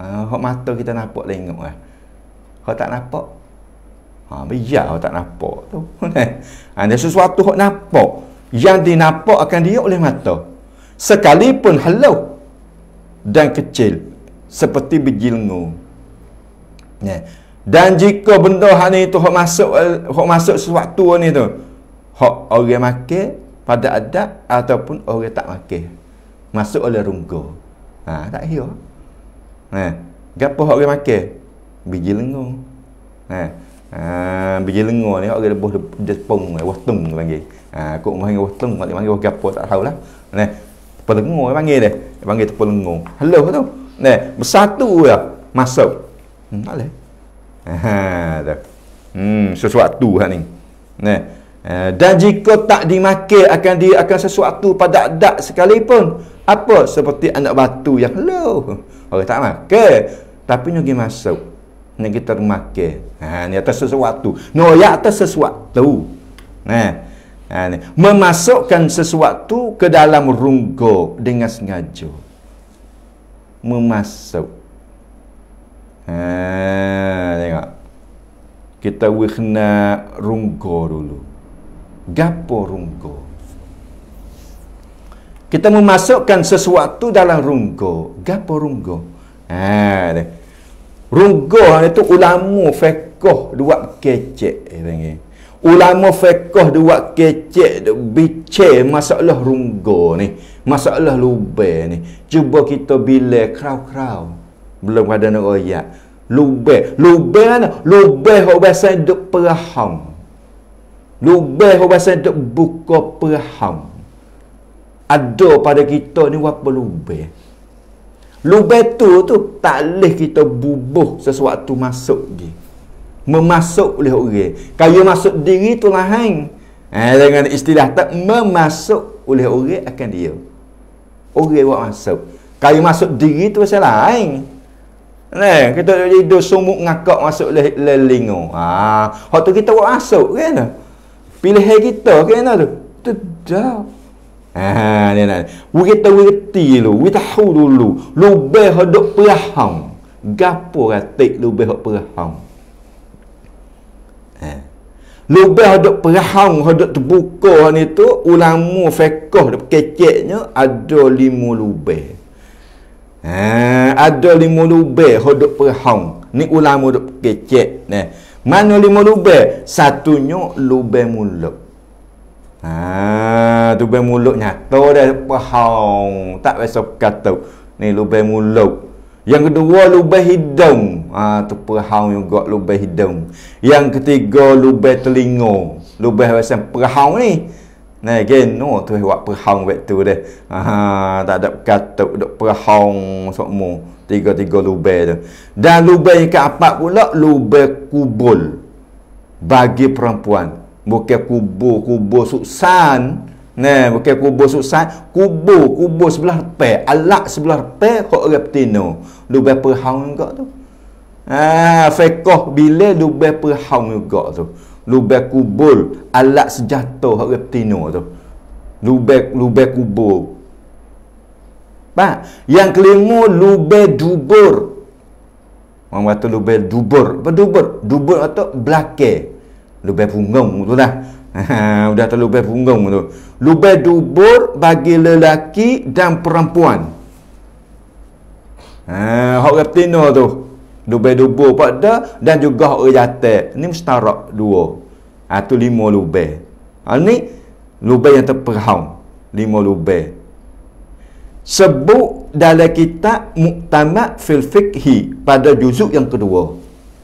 Ah, hak mata kita nampak tengok lah, lah. Hak tak nampak, Ha, bijak awak tak nampak tu. [LAUGHS] Eh, ada sesuatu yang nampak. Yang dinampak akan dia oleh mata. Sekalipun halau dan kecil. Seperti biji lengur. Eh, ya. Dan jika benda hari itu hok masuk hok masuk sesuatu ni tu. Hok orang makan pada adat ataupun orang tak makan. Masuk oleh rungga. Ha, tak hiu. Ha. Eh, gapo hok orang makan? Biji lengur. Ha. Ah, biji lengur ni orang rebus dia pung wotung lagi ha ah, aku main wotung kalau main wotung apa tak tahulah ne tepung lengur dia panggil dia panggil tepung lengur hello tu ne bersatu ya masuk hmm tak leh ha tu hmm sesuatu hak ni ne ah, dan jika tak dimakil akan dia akan sesuatu pada dak sekalipun apa seperti anak batu yang hello orang tak makan tapi nyogi masuk ni kita makan ha ni atas sesuatu noya atas sesuatu nah ha, ha, ni memasukkan sesuatu ke dalam runggo dengan sengaja memasuk ha tengok kita wihna runggo dulu gapo runggo. kita memasukkan sesuatu dalam runggo. gapo runggo. ha deh. Runggah itu ulama fekoh dua kecek. Ulama fekoh dua kecek bice masalah runggah ni. Masalah lubeh ni. Cuba kita bila kerau-kerau. Belum ada nak oyak. Lubeh. Lubeh mana? Lubeh yang biasa duduk perahang. Lubeh yang biasa duduk buka perahang. Ada pada kita ni apa lubeh? Lubet tu tu tak boleh kita bubuh sesuatu masuk di. Memasuk oleh orang. Kayu masuk diri tu lahan. Eh, dengan istilah tak memasuk oleh orang akan dia. Orang buat masuk. Kayu masuk diri tu pasal lahan. Nah, kita jadi do sumuk ngakak masuk leh le Ah, ha, waktu kita buat masuk kan? Pilih kita kan tu. Tedap. Ha ni nak. Wu kita wu kita lu, wu tahu dulu. Lu be hodok perahang. Gapo ratik lu be hodok perahang. Ha. Lu be hok perahang hok terbuka ni tu ulama fiqh dak keceknya ada lima lube. Ha, ada lima lube hok perahang. Ni ulama dak kecek ne. Mana lima lube? Satunya lube muluk. Ha lubang mulut nyata dah pahau tak biasa kata ni lubang mulut yang kedua lubang hidung ha tu pahau juga lubang hidung yang ketiga lubang telinga lubang biasa pahau ni Nah, again, no, oh, tu buat perhong waktu tu deh. Ha, tak ada kata, duk perhong semua. Tiga-tiga lubai tu. Dan lubai yang keempat pula, lubai kubul. Bagi perempuan bukan kubur kubur suksan nah bukan kubur suksan kubur kubur sebelah pe alak sebelah pe kau orang betino lu berapa hang kok tu ha fekoh bila lu berapa hang juga tu lu kubur alak sejatuh orang betino tu lu lubek kubur Ba, yang kelima lube dubur. Orang kata lube dubur. Apa dubur? Dubur atau belakang lubang punggung tu lah udah [LAUGHS] terlalu lubang punggung tu lubang dubur bagi lelaki dan perempuan ha hak reptino tu lubang dubur pada dan juga hak jatek ni mustarak dua ha tu lima lubang ha ni lubang yang terperang. lima lubang sebut dalam kitab muktamad fil fikhi pada juzuk yang kedua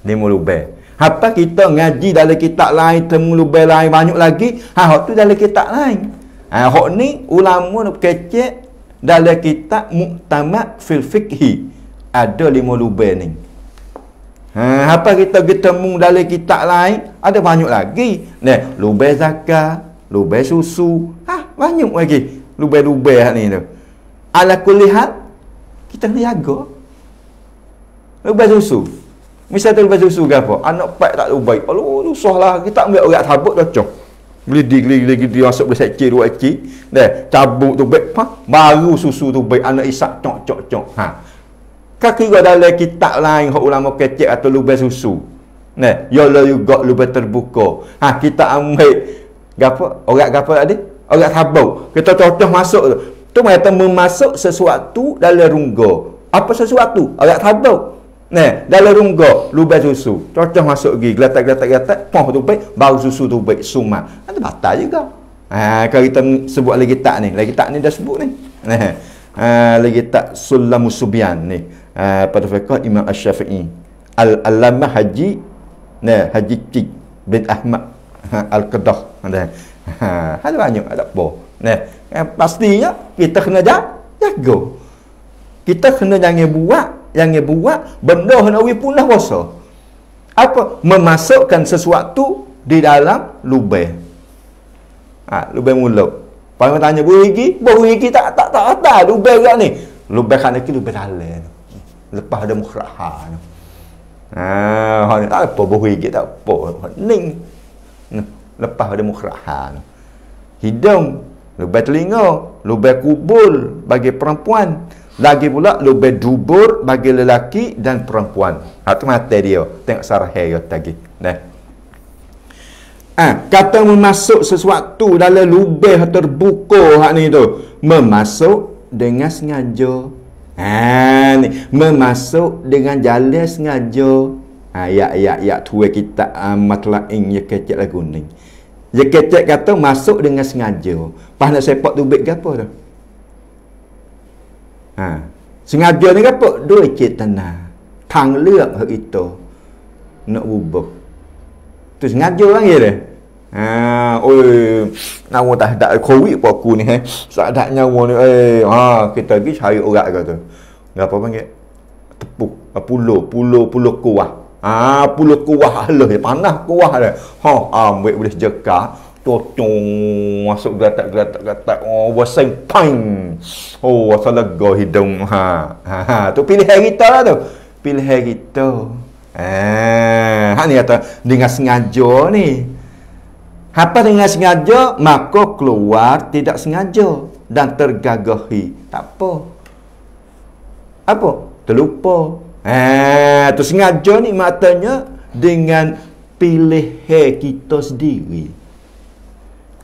lima lubang apa kita ngaji dalam kitab lain, temu lubai lain, banyak lagi. Ha, hak tu dalam kitab lain. Ha, hak ni ulama nak kecek dalam kitab muktamad fil fikhi. Ada lima lubai ni. Ha, apa kita pergi temu dalam kitab lain, ada banyak lagi. Ni, lubai zakat, lubai susu. Ha, banyak lagi lubai-lubai ni tu. Ala kulihat, kita kena jaga. Lubai susu. Misal tu lepas susu ke Anak pat tak tahu baik. Alu, susah lah. Kita ambil orang sabut dah cok. Beli di, beli di, di, masuk beli satu kek, dua kek. Dah, cabut tu baik. Ha? Baru susu tu baik. Anak isak cok, cok, cok. Ha. Kaki gua dalam kitab lain, hak ulama kecil atau lubai susu. Nah, ya lo lu lubai terbuka. Ha, kita ambil gapo? Orang gapo tadi? Orang sabut. Kita cocok masuk tu. Tu mai temu sesuatu dalam rungga. Apa sesuatu? Orang sabut. Ne, dalam rungga lubang susu, cocok masuk gigi, geletak geletak geletak, pom tu baik, bau susu tu baik, suma. Ada kan batal juga. Ha, kalau kita sebut lagi tak ni, lagi tak ni dah sebut ni. Ne. Ha, lagi tak sulamu subyan ni. Ha, pada fiqah Imam Asy-Syafi'i. Al-Alama Haji ne, Haji Cik bin Ahmad ha, Al-Qadah. Ne. Ha, ha, ada banyak ada apa. Ha, ne. pastinya kita kena jaga. Kita kena jangan buat yang dia buat benda hanawi punah puasa apa memasukkan sesuatu di dalam lubang ha, lubang mulut Paling tanya buih gigi, buih gigi tak tak tak ada lubeh gak ni. Lubeh kan lagi lubeh dalen. Lepas ada mukhraha ni. Ha, ah, ha, tak apa buih gigi tak apa. Ning. Lepas ada mukhraha Hidung, lubeh telinga, lubeh kubul bagi perempuan. Lagi pula lebih dubur bagi lelaki dan perempuan. Itu ha, mata dia. Tengok sarah ayat tadi. Nah. Ah, ha, kata memasuk sesuatu dalam lubeh terbuka hak ni tu. Memasuk dengan sengaja. Ah, ha, ni. Memasuk dengan jalan sengaja. Ha, ya, ya, ya. Tua kita uh, ha, matlah ing ya kecek lagu ni. Ya kecil kata masuk dengan sengaja. Pas nak sepak tu baik ke tu? Ha. Sengaja ni apa? Dua cetana. Tang lek hak itu. Nak ubah. Tu sengaja orang ya dia. Ha, oi. Nawa tak ada covid pun aku ni. Eh. Tak ada nyawa ni. Eh, ha, kita pergi cari orang kata. Ngapa panggil? Tepuk. Pulau. Ah, pulau. Pulau kuah. Ha, pulau kuah. Alah, eh. panah kuah dia. Ha, ambil boleh jekak. Tocong Masuk geratak-geratak-geratak Oh wasang Pang Oh wasang lega hidung Ha Ha, ha. Tu pilihan kita lah tu Pilihan kita Eh Ha ni kata Dengan sengaja ni Apa dengan sengaja Maka keluar Tidak sengaja Dan tergagahi Tak apa Apa Terlupa Eh Tu sengaja ni matanya Dengan Pilihan kita sendiri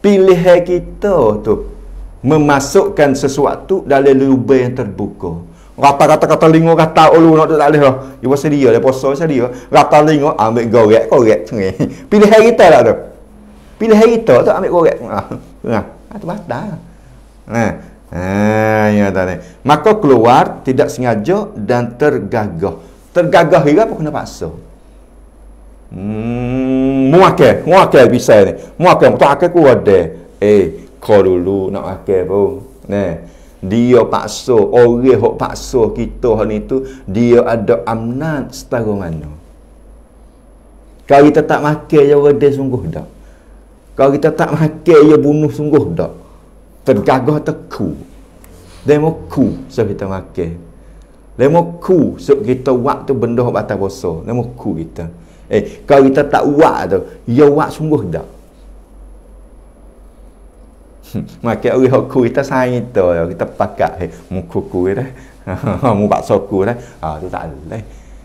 pilihan kita tu memasukkan sesuatu dalam lubang yang terbuka rata kata kata lingo kata ulu nak tak leh lah dia ya, pasal dia dia pasal pasal dia rata lingo ambil gorek korek [LAUGHS] pilih hari kita lah tu pilih kita tu ambil gorek ah, nah ah, tu batal nah ah, ya tadi maka keluar tidak sengaja dan tergagah tergagah juga pun kena paksa Mau hmm, akeh mau akeh bisa ni Mau akeh mu tak akeh ku ade eh ko dulu nak akeh bo ne dia paksa orang hok paksa kita hal ni tu dia ada amnat setara mana kalau kita tak makan ya wede sungguh dak kalau kita tak makan ya bunuh sungguh dak tergagah teku demo ku so kita makan demo ku so kita waktu benda hok atas boso demo ku kita gitu. Eh, kau kita tak wak tu. Ya wak sungguh tak. Maka orang hokku kita sain itu kita pakak eh muku ku dah. [LAUGHS] Mu bakso ku dah. Ha tu tak ada. Lah, eh.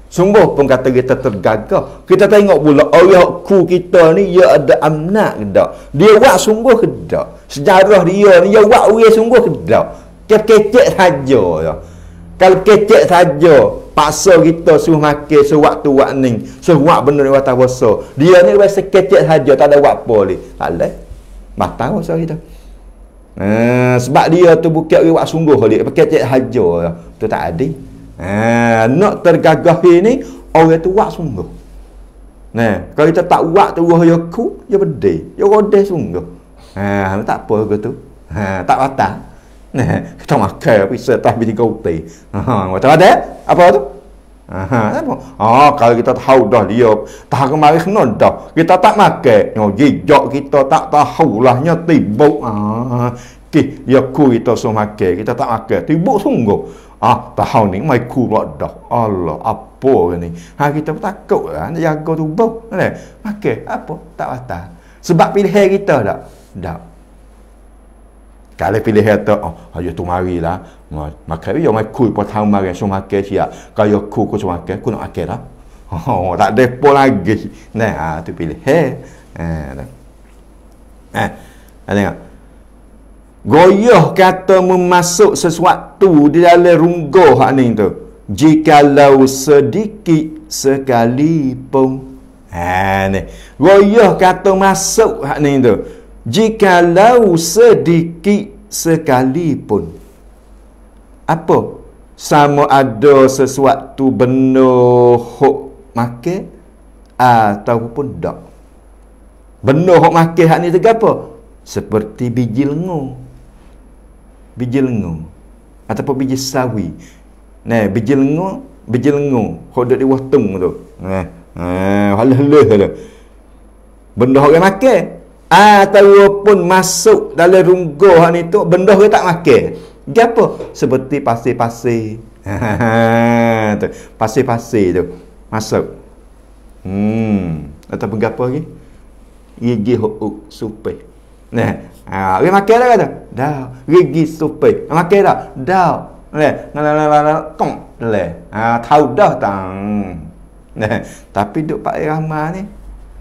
Sungguh pun kata kita tergagal. Kita tengok pula ori hokku kita ni ya ada amnak ke tak. Dia wak sungguh ke tak. Sejarah dia ni ya wak ori sungguh ke tak. Kecek-kecek saja. Ya. Kalau kecek saja paksa kita suruh makan sewaktu wak ning, sewak benar ni watak puasa. Dia ni lebih sekecek saja tak ada wak poli ni. Tak leh. Mata puasa kita. Hmm, sebab dia tu bukan wak sungguh ni, kecek saja. Tu tak ada. Eh, nak tergagah ini orang tu wak sungguh. Nah, kalau kita tak wak tu wah ya ku, ya bedih, ya rodeh sungguh. Ha, hmm, tak apa gitu. Ha, eh, hmm, tak patah. Né? Kita makan tapi setah bini kau uti. Ha, macam ada? Apa tu? Ha, ha. Oh, kalau kita tahu dah dia, tahu kemari kena dah. Kita tak makan. Yang jejak kita tak tahu lah nya tiba. Ha. Ki, dia ku kita semua makan. Kita tak makan. Tiba sungguh. Ah, tahu ni mai ku buat dah. Allah, apa ni? Ha, kita pun takut lah. Nak jaga tu bau. makan apa? Tak patah. Sebab pilihan kita tak? Tak kalau pilih itu, oh, hanya [LAUGHS] oh, tu mari lah. Maka, ayo mai kuih pertama yang semua akhir siap. Kalau ayo kuih ku semua akhir, ku nak akhir lah. Oh, tak ada pun lagi. Nah, tu pilih. Eh, eh, eh, tengok. Goyoh kata memasuk sesuatu di dalam rungguh hak ni tu. Jikalau sedikit sekalipun. Ha, eh, ni. Goyoh kata masuk hak ni tu jikalau sedikit sekalipun apa sama ada sesuatu benda hok make ataupun dak benda hok make hak ni apa seperti biji lengu biji lengu ataupun biji sawi nah biji lengu biji lengu hok dak diwatung tu nah eh halah-halah benda hok makan ataupun masuk dalam rungguh ni tu benda ke tak makan gapo seperti pasir-pasir [LAUGHS] tu pasir-pasir tu masuk hmm atau gapo lagi gigi hok supai. nah ah we makan dah kata dah gigi supai, makan dah dah leh la la la la kong leh ah tahu dah tang nah tapi duk pak rahman ni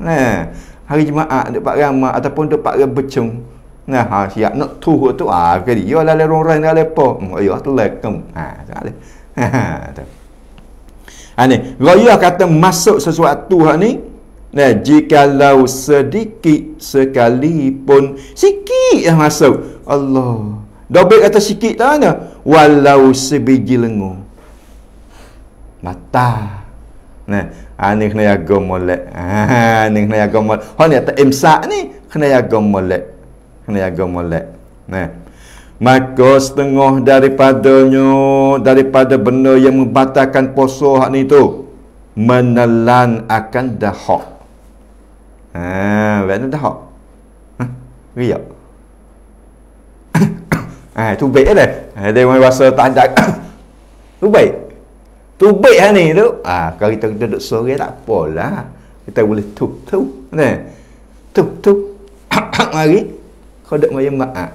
nah hari jemaah duk pak ramah ataupun duk pak becung nah ha siap nak tu tu ah kali yo la lorong rai nak lepo hmm, oh, ayo telak kem ha sale [LAUGHS] ha ha ni raya kata masuk sesuatu hak ni nah jika law sedikit sekali pun sikit yang masuk Allah dobek kata sikit tak ada walau sebiji lengu mata nah Ah, ni kena jaga molek. Ha ni kena jaga molek. Ha ni tak imsak ni kena jaga molek. Kena jaga molek. Nah. Maka setengah daripadanya daripada benda yang membatalkan puasa hak ni tu menelan akan dahak. Ha, ah, benda dahak. Ha, riak. [COUGHS] Ah, ha, tu baik dah. Ha, dia rasa tak ada. [COUGHS] tu baik. Tubik lah ni tu. Ah, ha, kalau kita duduk sore tak apalah. Kita boleh tup tup. Ni. Tup tup. Mari. Kau duduk mayam maak.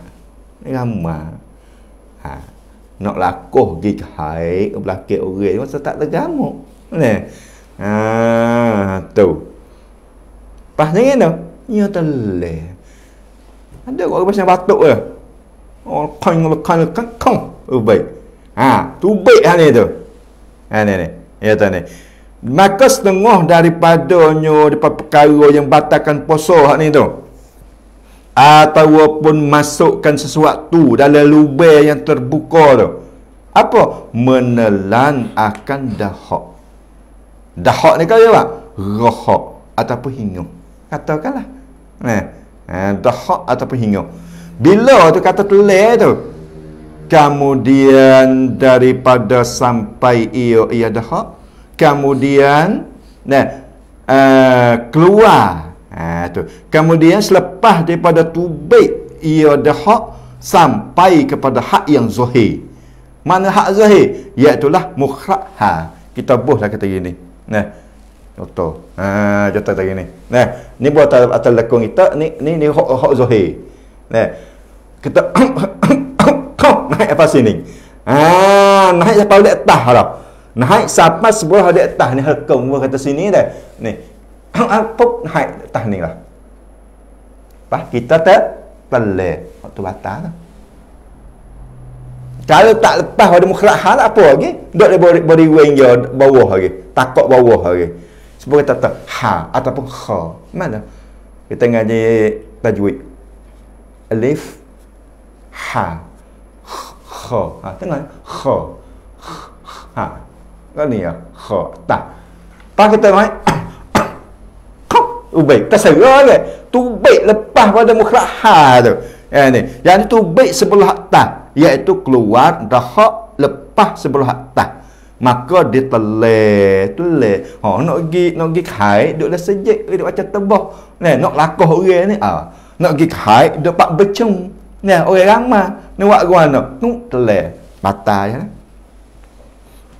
Ramah. Ha. Nak lakuh pergi ke haik ke belakang orang masa tak tergamuk. Ni. Ha, tu. Pas ni tu. Ya teleh. Ada orang pasal batuk ke? Orang kong lekan lekan kong. Oh baik. Ha, tu baik hal ni tu. Ini ha, ni. Ya tak ni. Maka setengah daripada daripadanya daripada perkara yang batalkan puasa hak ni tu. Ataupun masukkan sesuatu dalam lubang yang terbuka tu. Apa? Menelan akan dahak. Dahak ni kaya pak? Rohak ataupun hingung. Katakanlah. Eh, eh, dahak ataupun hingung. Bila tu kata tulis tu, kemudian daripada sampai ia ia dah kemudian nah uh, keluar uh, tu kemudian selepas daripada tubik ia dah sampai kepada hak yang zahir mana hak zahir iaitu lah mukhraha kita bolehlah kata gini nah contoh ha contoh tadi ni nah ni buat atas, atas lekung kita ni ni ni hak zahir nah kita [COUGHS] naik apa sini. Ah, naik sampai di atas lah. Naik sampai sebuah di atas ni hukum gua kata sini dah. Ni. [COUGHS] Apa ah, naik atas ni lah. Apa kita tak tele waktu batal lah. Kalau tak lepas ada mukhrat lah, hal apa lagi? Dok dia boleh beri wing dia bawah lagi. Takut bawah lagi. Sebab kita tak ha ataupun kha. Mana? Kita ngaji tajwid. Alif ha 好啊，等下好，啊，那你啊好哒，把个台湾，好，有背，但是我个都背了，把我的木克拉哈的，哎呢，然后都背是不落哒，也都克罗瓦的好，了把是不落哒。Maka dia telah, telah. Ha, nak pergi, nak pergi kait, duduklah sejik, duduk macam tebah. Ne, nak lakuh orang ni, ah. Nak pergi kait, duduk pak becung. Ne, orang ramah. နှုတ်ကကောနော်နှုတ်တလေမတားရဲ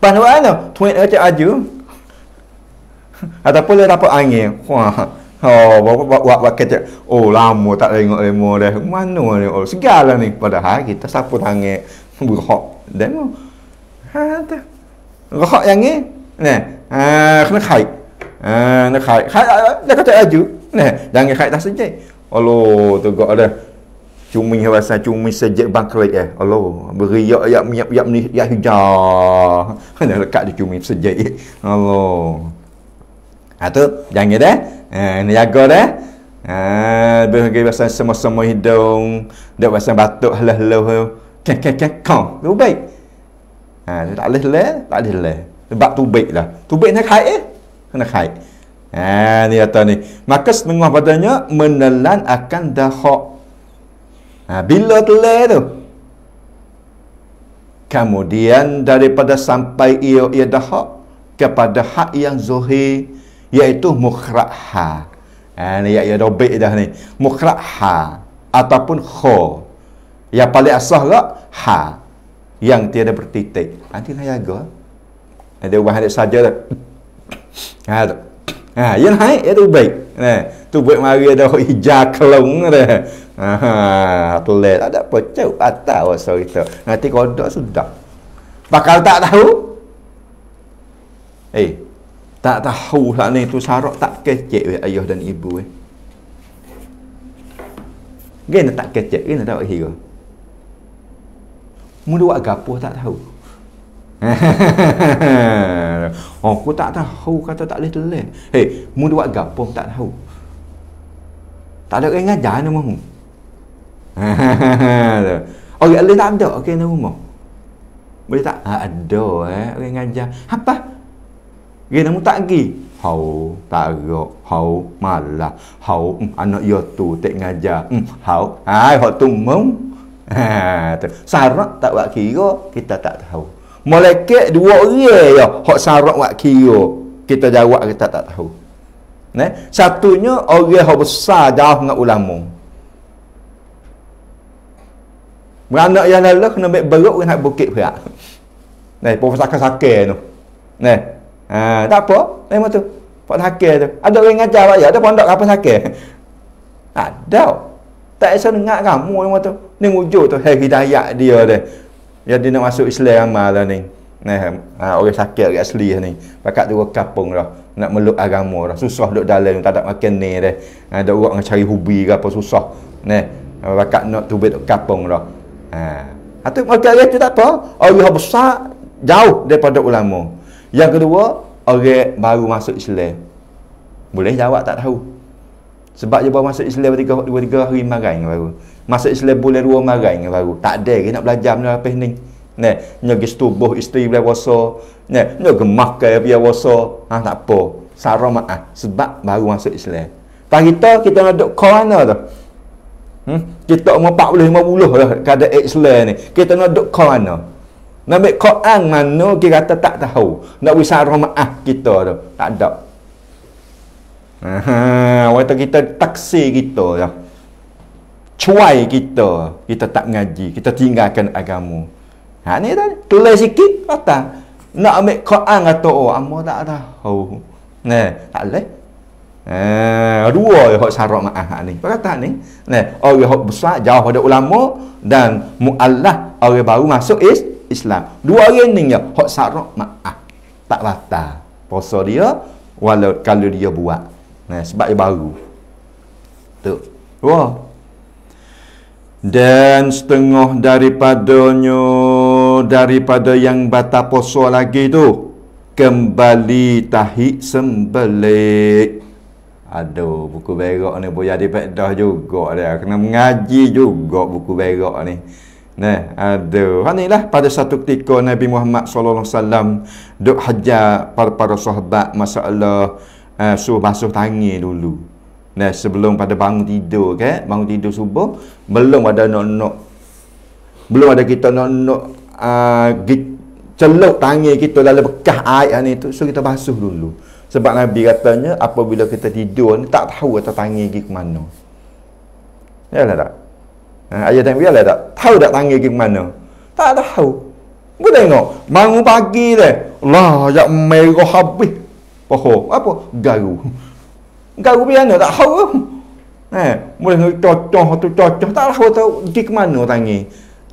ပန်ဝါနော်ထွင်းအကြအကျူအတပလေရပအငေခွာဟောဘဘဘဝကကေတအိုလာမူတရင်ငိုလေမောလေမနူရေအိုစကြလာနေပဒဟာကိတစပူတန်ငေဘူခော့ဒဲမဟာတရခော့ရငေနဲအာခနခိုက်အာနခိုက်ခိုက်လက်ကတအကျူနဲရငေခိုက်တစကြအလိုတူကောအဲ့ cumi rasa cumi sejak bangkrut eh Allah beri ya ya ya ya ni ya hijau [LAUGHS] ada dekat di cumi sejak eh. Allah ha tu jangan dah eh ha, ni jaga dah eh bagi ha, bahasa semua-semua hidung dah bahasa batuk helah-helah kek kek kek kau lu baik ha tu tak leh leh tak leh leh sebab tu baik lah tu baik nak kait eh kena kait Ha, ni kata ni. Maka setengah padanya menelan akan dahak Ha, bila telah tu? Kemudian daripada sampai ia ia dah hak kepada hak yang zuhir iaitu mukhraha. Ha, ni ya ya dobek dah ni. Mukhraha ataupun kho. Yang paling asah lah ha yang tiada bertitik. Nanti ha, nak jaga. Ada ha, wahai saja. [COUGHS] Ha. Ha, yang hai itu baik. Nah. Ha tu buat mari ada hija kelong ada ha atlet ada pecau atas so itu nanti kodok sudah bakal tak tahu eh tak tahu lah ni tu sarok tak kecek we, ayah dan ibu eh gen tak kecek gen tak hero mulu wak gapo tak tahu oh, [LAUGHS] aku tak tahu kata tak boleh telan. Hei, mu dua gapong tak tahu. Tak ada orang ngajar ni mahu. [LAUGHS] Orang Allah tak ada orang ni rumah. Boleh tak? Ha, ada eh orang ngajar. Apa? Dia nak tak pergi. Hau, tak rok. Hau, malah. Hau, um, anak ya tu tak ngajar. Um, hau, hai, hau tu mung. [LAUGHS] sarak tak buat kira, kita tak tahu. Molek dua orang ya, hau sarak buat kira. Kita jawab, kita tak tahu. Ne? Satunya orang yang besar jauh dengan ulama. Beranak yang lalu kena ambil beruk nak bukit pula. Ne, profesor sakai tu. Ne. Ha, tak apa. Memang tu. Pak sakai tu. Ada orang ngajar bayar ada pondok apa sakai. [LAUGHS] Ada. Tak bisa dengar kamu memang tu. Ni wujud tu hari hidayat dia tu. Jadi nak masuk Islam amal lah ni. Nah, ha, orang sakit dekat asli ni pakat dua kampung dah nak meluk agama dah susah duk dalam tak ada makan ni dah ha, ada orang nak cari hobi ke apa susah ni ha, pakat nak tubik duk kampung dah ha. atau makan dia tu tak apa orang besar jauh daripada ulama yang kedua orang baru masuk Islam boleh jawab tak tahu sebab dia baru masuk Islam dua tiga hari marah baru masuk Islam boleh 2 marah baru tak ada nak belajar benda apa ni ne nyegi stubuh isteri bila waso ne nyegi makai bila waso ha ah, tak apa sarah ma'ah sebab baru masuk Islam tak kita kita nak duduk kau mana tu hmm? kita umur 40-50 lah kada Islam ni kita nak duduk kau mana nak ambil Quran mana kita kata tak tahu nak wisah ma'ah kita tu tak ada Aha, waktu kita taksi kita ya. Cuai kita, kita tak ngaji, kita tinggalkan agama. Ha ni dah. Tulis sikit kata. Nak ambil Quran kata oh amo tak tahu. Oh. Ne, tak leh. Eh, ha, dua yang hok sarok maah ni. kata ni? Ne, orang hok besar jauh pada ulama dan muallah orang baru masuk is Islam. Dua orang ni ya hok sarok maah. Tak batal. Puasa dia walau kalau dia buat. Ne, sebab dia baru. Tu. Wah. Dan setengah daripadanya daripada yang batal puasa lagi tu kembali tahi sembelit aduh buku berak ni boleh jadi pedah juga dia kena mengaji juga buku berak ni Nah, aduh. Hanilah pada satu ketika Nabi Muhammad sallallahu alaihi wasallam duk hajar para-para sahabat masalah uh, suruh basuh tangi dulu. Nah, sebelum pada bangun tidur kan, bangun tidur subuh, belum ada nok-nok. Belum ada kita nok-nok Ah, celup tangi kita lalu bekas air ni tu so kita basuh dulu sebab Nabi katanya apabila kita tidur ni tak tahu atas tangi pergi ke mana ya tak ha, ayat yang biarlah tak tahu tak tangi pergi ke mana tak tahu Bu tengok bangun pagi dah lah yang merah habis poho apa garu garu biar tak tahu Eh, boleh cocok tu cocok tak tahu tahu di mana tangi.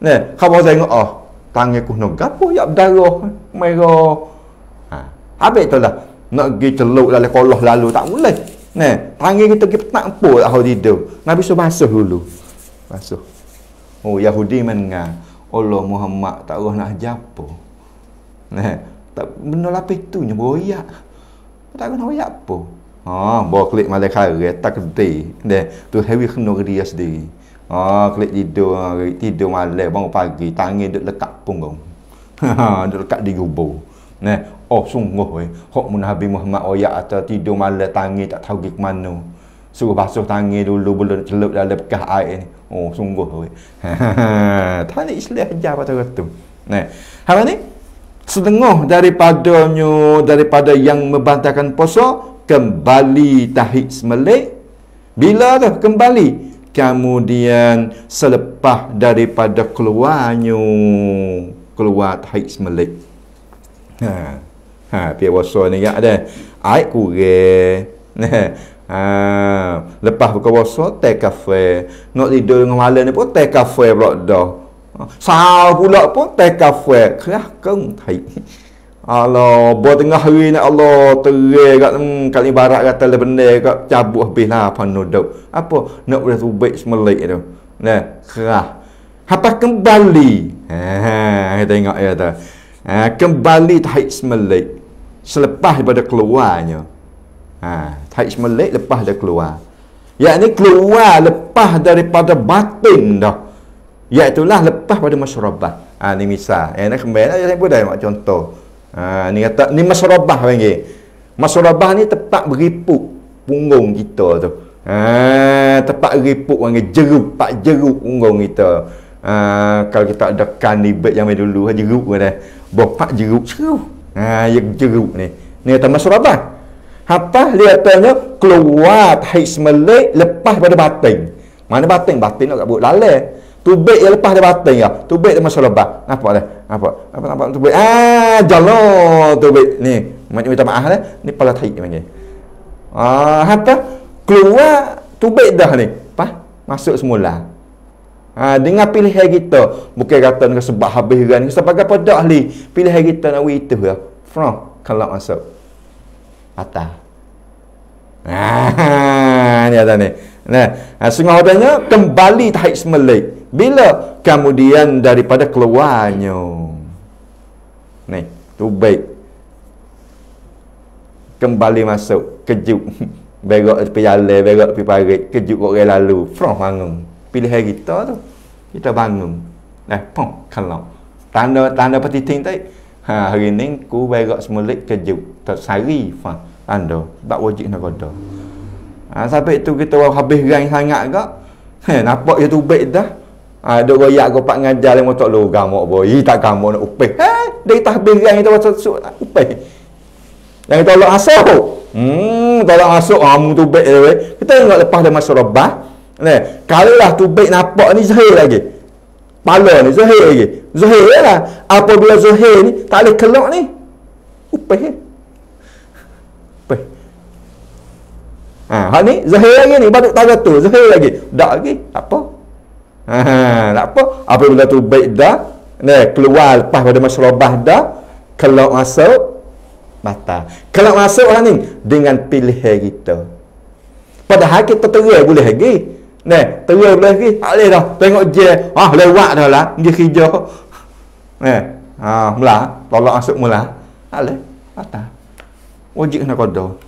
Nah, kau tengok oh, tangan aku nak gapo ya darah merah ha habis tu lah nak pergi celuk dalam kolah lalu tak boleh ne tangan kita pergi petak pun tak hari lah, tidur nabi suruh masuk dulu masuk. oh yahudi mendengar Allah Muhammad tak roh nak japo ne tak benda lapis tu nya boyak tak roh nak boyak apa ha bawa klik malaikat kereta kedai ne tu heavy kena dia sendiri Ha, ah, kelik tidur hari, tidur malam, bangun pagi, tangan duduk lekat punggung. Ha, [LAUGHS] duduk lekat di jubur. Ne, oh sungguh eh. Hak mun Nabi Muhammad oyak atau tidur malam tangan tak tahu ke mana. Suruh basuh tangan dulu belum celup dalam bekas air ni. Oh sungguh eh. [LAUGHS] Tani Islam hajar pada waktu. Ne. Hari ni setengah daripada nyu daripada yang membantahkan poso kembali tahid semelik bila dah kembali kemudian selepas daripada keluarnya keluar haid semelik ha ha pihak wasa ni ya ada air kurang [LAUGHS] ha lepas buka wasa teh kafe nak tidur dengan malam ni pun teh kafe pula dah ha, sah pula pun teh kafe kerah kong haid [LAUGHS] Allah buat tengah hari nak Allah terer kat hmm, kat ni barat kata le lah benda kat cabut habis lah apa nodok. Apa nak boleh tubik semelik tu. Nah, kerah. Apa kembali? Ha, ha tengok ya tu. Ha, kembali tahi semelik selepas daripada keluarnya. Ha, tahi semelik lepas dia keluar. Ya ni keluar lepas daripada batin dah. Ya itulah lepas pada masyarakat. Ha, ni misal. Ya, ni kembali. Ya, lah ni contoh. Ha, ni kata ni masrabah panggil. Masrabah ni tempat beripuk punggung kita tu. Ha, tepat beripuk panggil jeruk, pak jeruk punggung kita. Ha, kalau kita ada kanibet yang dulu ha jeruk ke dah. Bok pak jeruk seru. Ha, yang jeruk ni. Ni kata masrabah. Apa lihatnya keluar hais melik lepas pada batin. Mana batin? Batin nak buat lalai. Tubik yang lepas dari batin ya. Tubik dari masa Nampak dah apa apa nampak tu baik ah jalo tu baik ni macam minta maaf lah ni pala tahi ni ah hatta keluar tu baik dah ni apa masuk semula ha, ah, dengan pilihan kita bukan kata dengan sebab habis kan sebab apa dah ni pilihan kita nak we itu ya lah. from kalau masuk atas ah [LAUGHS] ni ada ni nah ah, sungguh hodanya kembali tahi semelik bila kemudian daripada keluarnya. Nih, tu baik. Kembali masuk, kejuk. [LAUGHS] Berok pergi jalan, berok pergi parit, kejuk orang lalu. From bangun. Pilih hari kita tu. Kita bangun. Eh, pom, kalau. Tanda, tanda petiting tadi. Ha, hari ni ku berok semulik kejuk. Tersari, faham. Tanda. Tak wajib nak kata. Ha, sampai tu kita habis gerang sangat ke. Heh, nampak dia tu baik dah. Ha, duk royak kau pak ngajar lima tok lu gamak apa? Ih tak gamak nak upih. Ha, dari tahbih yang itu masuk su- upih. Yang itu Allah asuh Hmm, tolak asuh ah, amu tu baik dia eh. Kita tengok lepas dia masuk rebah. Ni, lah tu baik nampak ni zahir lagi. Pala ni zahir lagi. Zahir lah. Apabila zahir ni tak boleh keluar ni. Upih. Eh? Upih. Ha, ah, hak ni zahir lagi ni baru tak jatuh. Zahir lagi. Dak lagi. Tak apa. Ha, tak apa. Apabila tu baik dah, ni keluar lepas pada masyarakat dah, kalau masuk, mata. Kalau masuk orang lah ni, dengan pilihan kita. Padahal kita terus boleh lagi. Ni, terus boleh lagi. Tak boleh dah. Tengok je. Ah, lewat dah lah. Dia kerja. Ni. Ha, mula. Tolak masuk mula. Tak boleh. Mata. Wajib kena kodoh.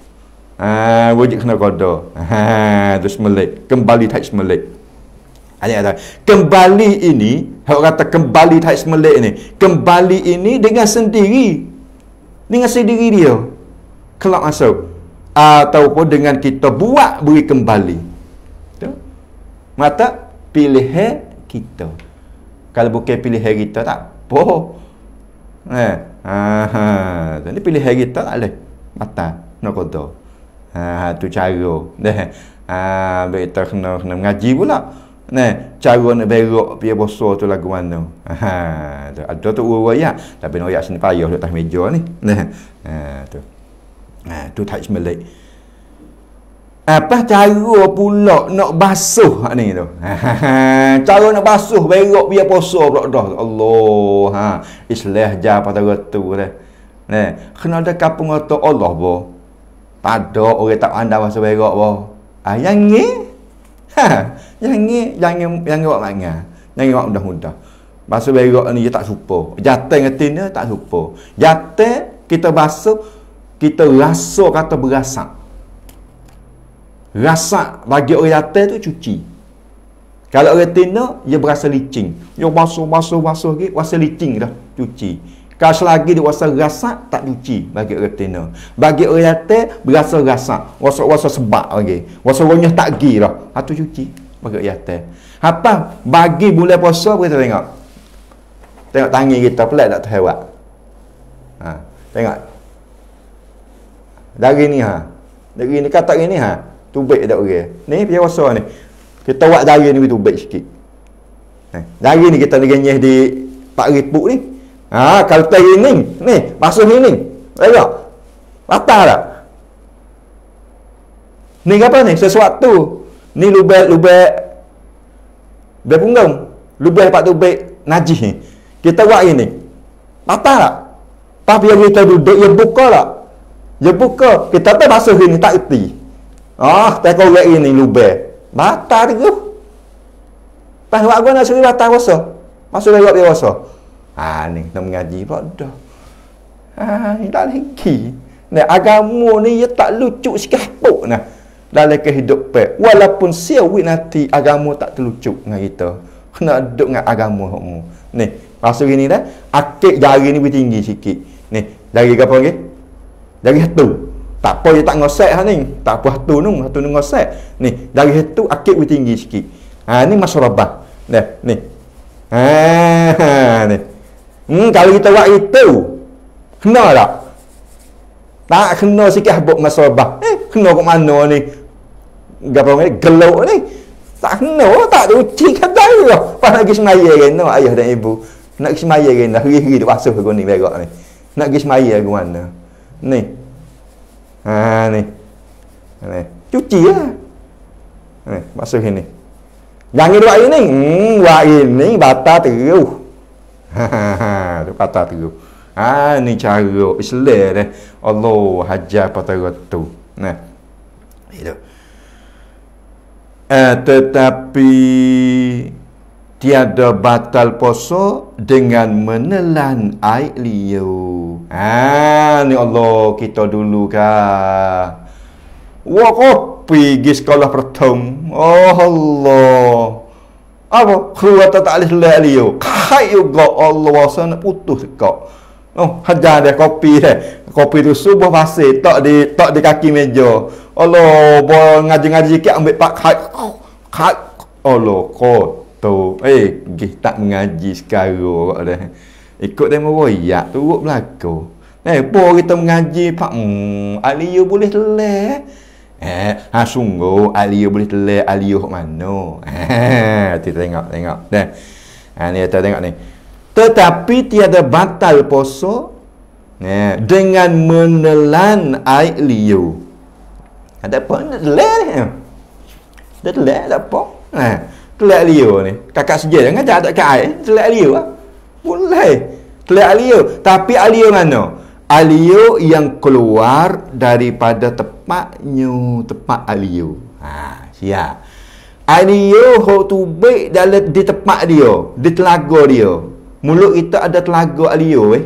Ha, wajib kena kodoh. Ha, terus melik. Kembali tak semelik. Hanya ada kembali ini, hak kata kembali tak semelik ini. Kembali ini dengan sendiri. Dengan sendiri dia. Kelak masuk. Ataupun dengan kita buat beri kembali. Tu. Mata pilihan kita. Kalau bukan pilihan kita tak apa. Eh. Ha. Jadi pilihan kita tak leh. Mata nak kata. Ha tu cara. Ha, betul kena kena mengaji pula ne cara nak berok pia boso tu lagu mana ha tu ada ah, tu uraya tapi nak uraya sini payah duk atas meja ni ne ha ah, tu ha tu tak semelik apa cara pula nak basuh hak ni tu ha cara nak basuh berok pia boso pula dah Allah ha islah ja pada tu le ne kena ada kapung tu Allah bo tak ada orang tak anda masa berok bo ayang ni ha yang ni yang yang buat mana? Yang buat mudah-mudah. Bahasa berok ni dia tak serupa. Jatuh dengan tina tak serupa. Jatuh kita bahasa kita rasa kata berasak. Rasak bagi orang jatuh tu cuci. Kalau orang tina dia berasa licin. Dia basuh-basuh basuh gitu rasa licin dah cuci. Kalau lagi dia rasa rasak tak cuci bagi orang tina. Bagi orang jatuh berasa rasak. Rasa-rasa sebab lagi. Okay. Rasa-rasa tak gi dah. Hatu cuci pagi yatim. Apa bagi bulan puasa kita tengok. Tengok tangi kita pelat tak terhewat. Ha, tengok. Dari ni ha. Dari ni kata ni ha. tu Tubik dak orang. Ni puasa ni. Kita buat dari ni tubik sikit. Ha, dari ni kita ngenyeh di Pak Ripuk ni. Ha, kalau tak ini, ni, masuk ini. Tengok. Patah tak? Ni apa ni? Sesuatu Ni lubek lubek Biar punggung Lubek lepas tu baik Najih ni Kita buat ini Patah tak? Tapi yang kita duduk Ya buka tak? Ya buka Kita tak basuh ini Tak erti Oh, tak kau lihat ini lubek Patah tu Pas buat gua nak suri patah rosa Masuk lewat dia rosa Ah ha, ni Nak mengaji pun dah Ha, ah, tak lagi. Nah, agama ni ya tak lucu sikit pok nah dalam kehidupan walaupun sia wit nanti agama tak terlucuk dengan kita kena duduk dengan agama kamu. ni masuk gini dah akik jari ni lebih tinggi sikit ni jari apa lagi jari hatu tak apa dia tak ngosek ha, ni tak apa hatu ni hatu ni ngosek ni jari hatu akik lebih tinggi sikit ha ni masyarabah dah ni ha, ha [LAUGHS] ni hmm, kalau kita buat itu kena tak tak kena sikit habuk masyarabah eh kena ke mana ni gapo ni geluk ni tak kena tak tu cuci kata dia pas nak gismaya kena kan, ayah dan ibu nak gismaya kena kan, hari-hari tu basuh aku ni berak ni nak gismaya aku mana ni ha ni ni cuci lah ni basuh ini jangan buat ini hmm buat ini bata teruk ha, ha, ha tu batal teruk ha ni cara Islam ni Allah hajar patah tu nah hidup Eh, tetapi tiada batal poso dengan menelan air liu. Ha, ni Allah kita dulu ka. Wah, oh, pergi sekolah pertama. Oh Allah. Apa? Keluar tak boleh lelah liu. Kayu ga Allah, sana putus kau. Oh, hajar dia kopi dia. Kopi tu subuh pasir tak di tak di kaki meja. Allah, bo ngaji-ngaji ke ambil pak kat. Kat Allah kot. Eh, gih tak mengaji sekarang kok dah. Ikut dia ya tu kok belako. Eh, bo kita mengaji pak hmm, Aliyo boleh le Eh, ha sungguh Aliyo boleh leh Aliyo mano. Eh, tengok tengok. Dah. Ha ni tengok ni. Tengok, tetapi tiada batal poso yeah. dengan menelan air liu ada ha, apa telan ni ada ya. telan ada apa eh. telan liu ni kakak saja jangan tak ada kat air telan liu lah. Ha. boleh telan liu tapi liu mana Aliyo yang keluar daripada tempat tepat Aliyo. Ha, siap. Aliyo hok tu baik di tempat dia, di telaga dia, Mulut kita ada telaga alio eh.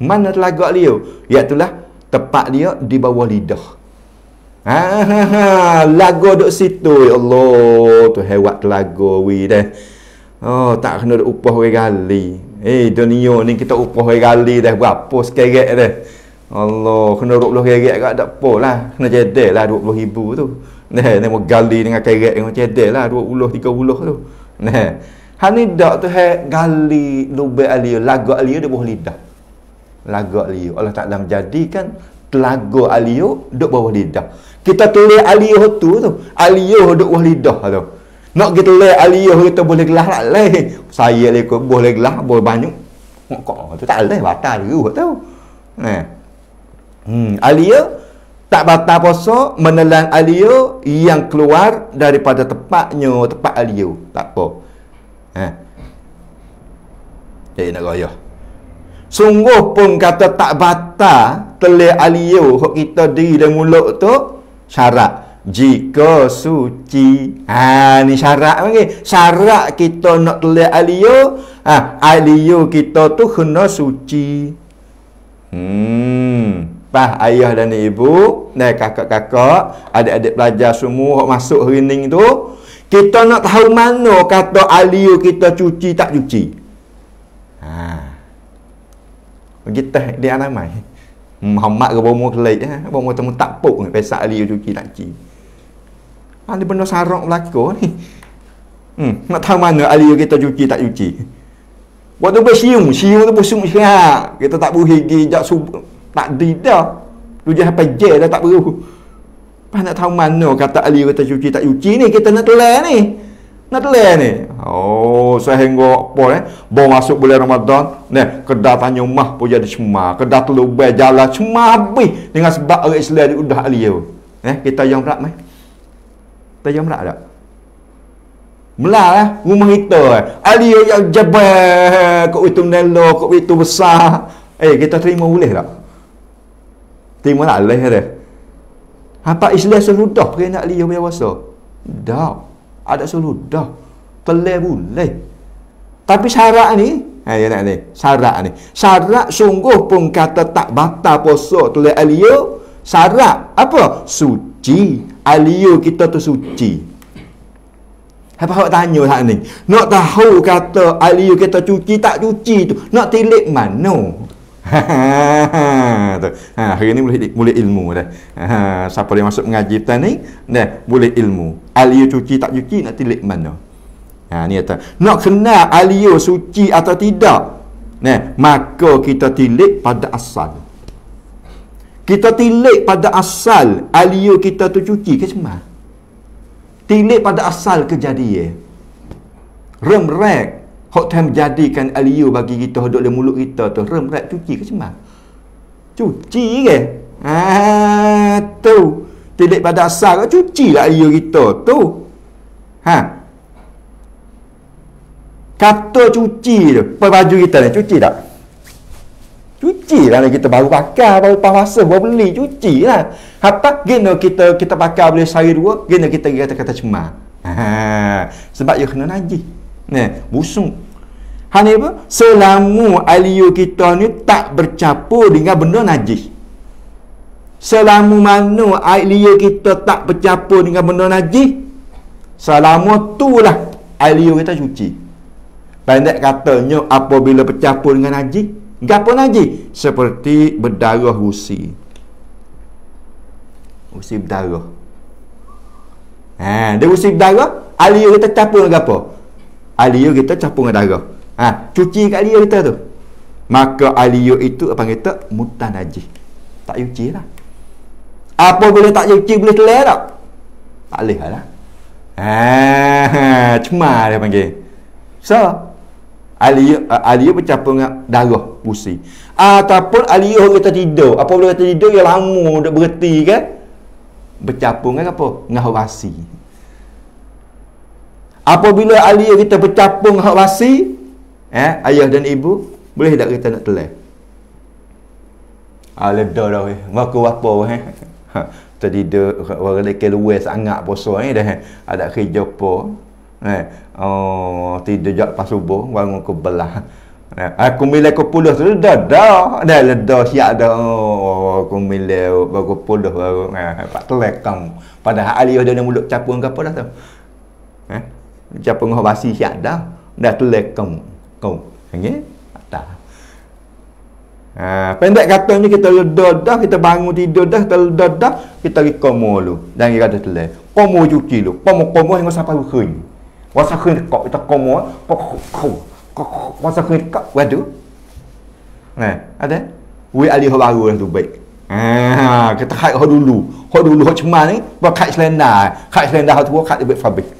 Mana telaga alio? lah, tepat dia di bawah lidah. Ha ha, ha. Lagu duk situ ya Allah. Tu hewat telaga wi dah. Oh tak kena duk upah orang gali. Eh dunia ni kita upah orang gali dah berapa sekerek dah. Allah kena 20 kerek kat tak apa lah. Kena cedek lah 20 ribu tu. Nah, ni mau gali dengan kerek dengan cedek lah 20 30 tu. Nah. Hal ni dak tu hai gali lubai alio lagu alio dia bawah lidah. Lagak alia. Allah Ta'ala menjadikan telaga alio duk bawah lidah. Kita tulis alio tu tu. Alia duk bawah lidah tu. Nak kita tulis alio kita boleh gelah lah leh. Saya leh ikut boleh gelah, boleh banyak. Kok kok tu tak leh batal dulu tu. Nah. Eh. Hmm, alia tak batal puasa menelan alio yang keluar daripada tempatnya, tempat alio Tak apa. Eh? Jadi eh, nak raya. Sungguh pun kata tak batal telih aliyu hok kita diri dan mulut tu syarat jika suci ha ni syarat panggil syarat kita nak telih aliyu ha aliyu kita tu kena suci hmm pak ayah dan ibu dan kakak-kakak adik-adik pelajar semua hok masuk hening tu kita nak tahu mana kata aliu kita cuci tak cuci. Ha. Bagi teh dia ramai. Muhammad ke bomo kelik ah, ha? bomo temu tak pok pesak aliu cuci tak cuci. Ha ni benda sarok berlaku ni. Hmm, nak tahu mana aliu kita cuci tak cuci. Waktu bersium, siung tu bersium siap. Kita tak buhi gigi jak sub tak dida. Tu je sampai je dah tak perlu. Pak nak tahu mana kata Ali kata cuci tak cuci ni kita nak telan ni. Nak telan ni. Oh, sehingga apa eh? Bawa masuk bulan Ramadan, ni kedah tanya mah pun jadi cema, kedah telu bai jalan cema habis dengan sebab orang Islam di udah Ali tu. Eh, kita yang berat mai. Kita yang berat tak? Mula lah, eh? rumah kita eh. Ali yang jebel, kau itu nelo, kau itu besar. Eh, kita terima boleh tak? Terima tak boleh dia. Apa Islam seludah pergi nak liuh punya wasa? Tak. Ada seludah. Kelih boleh. Tapi syarat ni, Ha ya nak ni. Syarat ni. Syarat sungguh pun kata tak batal puasa tulis aliyo. Syarat apa? Suci. Aliyo kita tu suci. Apa hok tanya hak ni? Nak tahu kata aliyo kita cuci tak cuci tu. Nak tilik mana? Ha, ha, ha, ha. hari ni boleh boleh ilmu dah. Ha, siapa dia masuk mengaji petang ni, dah boleh ilmu. Alia cuci tak cuci nak tilik mana? Ha, ni kata, nak kenal alia suci atau tidak? Nah, maka kita tilik pada asal. Kita tilik pada asal alia kita tu cuci ke semua? Tilik pada asal kejadian. Remrek Hak Tuhan jadikan aliyu bagi kita hidup dalam mulut kita tu rem rat cuci ke cemah. Cuci ke? Ha tu. Tidak pada asal ke cuci lah aliyu kita tu. Ha. Kata cuci tu, pakai baju kita ni cuci tak? Cuci lah ni kita baru pakai, baru pas masa, baru beli, cuci lah. Apa gini kita kita pakai boleh sehari dua, gini kita kata-kata cemah. Ha, ha, sebab ia kena najis. Nah, busung. Hal ni apa? Selama aliyu kita ni tak bercampur dengan benda najis. Selamu mana aliyu kita tak bercampur dengan benda najis, Selamu tu lah aliyu kita cuci. Pendek katanya apabila bercampur dengan najis, gapo najis? Seperti berdarah husi. Husi berdarah. Ha, dia husi berdarah, aliyu kita campur dengan apa? aliyah kita campur dengan darah. Ha, cuci kat aliyah kita tu. Maka aliyah itu apa kita? Mutan najis. Tak cuci lah. Apa boleh tak cuci boleh telah tak? Tak boleh lah. Ha, cuma dia panggil. So, aliyah aliyah bercampur dengan darah pusing. Ataupun aliyah kita tidur. Apa boleh kita tidur yang lama dah berhenti kan? Bercampur dengan apa? Dengan rasi. Apabila alia kita bercapung hak wasi, eh, ayah dan ibu, boleh tak kita nak telah? Ala dah dah weh. Maku apa weh. Ha, tadi de orang lain ke sangat poso ni dah. Eh. Ada ah, kerja apa? Eh, oh, tidur jak pas subuh bangun ke belah. Eh, aku milih ke puluh tu dah dah. Dah ledah siap dah. Oh, aku milih aku puluh baru. Eh, pak telekam. Padahal alih dia mulut capung ke apa dah tu. Eh, macam pengurus basi siap dah dah tulis kong kong ni tak ha, pendek kata ni kita ledah dah kita bangun tidur dah kita ledah dah kita pergi komo dulu dan kita tulis komo cuci dulu komo komo hingga sampai berkhun wasa khun kok kita komo masa kering kok waduh nah ada we alih ho baru tu baik Ah, kita kait hod dulu. Hod dulu hod cuma ni, buat kait selendah. Kait selendah hod tua kait lebih fabrik.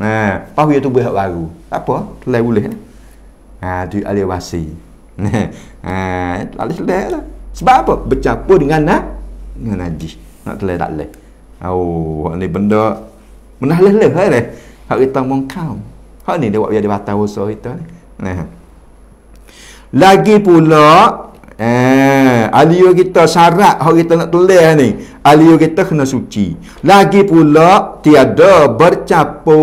Ha, pas dia tubuh hak baru. apa, lain boleh. Ha, tu alih wasi. [LAUGHS] Ha, alih selai lah. Sebab apa? Bercampur dengan nak dengan najis. Nak telai tak leh. Oh, ni benda menah leh leh hai lah Hak kita mongkau. Hak ni dia buat dia batal usaha kita ni. Nah. Ha. Lagi pula Eh, alio kita syarat hari kita nak tulis ni. Alio kita kena suci. Lagi pula tiada bercapu.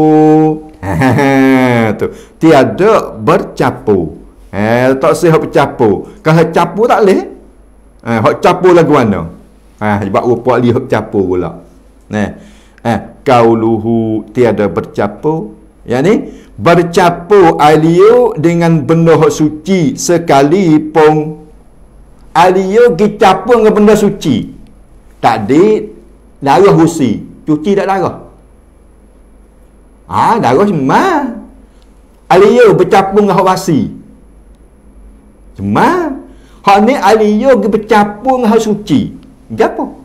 [LAUGHS] tu. Tiada bercapu. Eh, tak sih bercapu. Kalau capu tak leh. Eh, hak capu lagu mana? Ah, sebab rupa alio hak capu pula. Eh, Eh, kauluhu tiada bercapu. Yang ni bercapu alio dengan benda hak suci sekali pong. Alia kicapa dengan benda suci. Tak ada darah husi. Cuci tak darah. Ah, ha, darah cuma. Alia bercapung dengan hawasi. Cuma. Hak ni alia bercapung dengan hawasi suci. Gapo?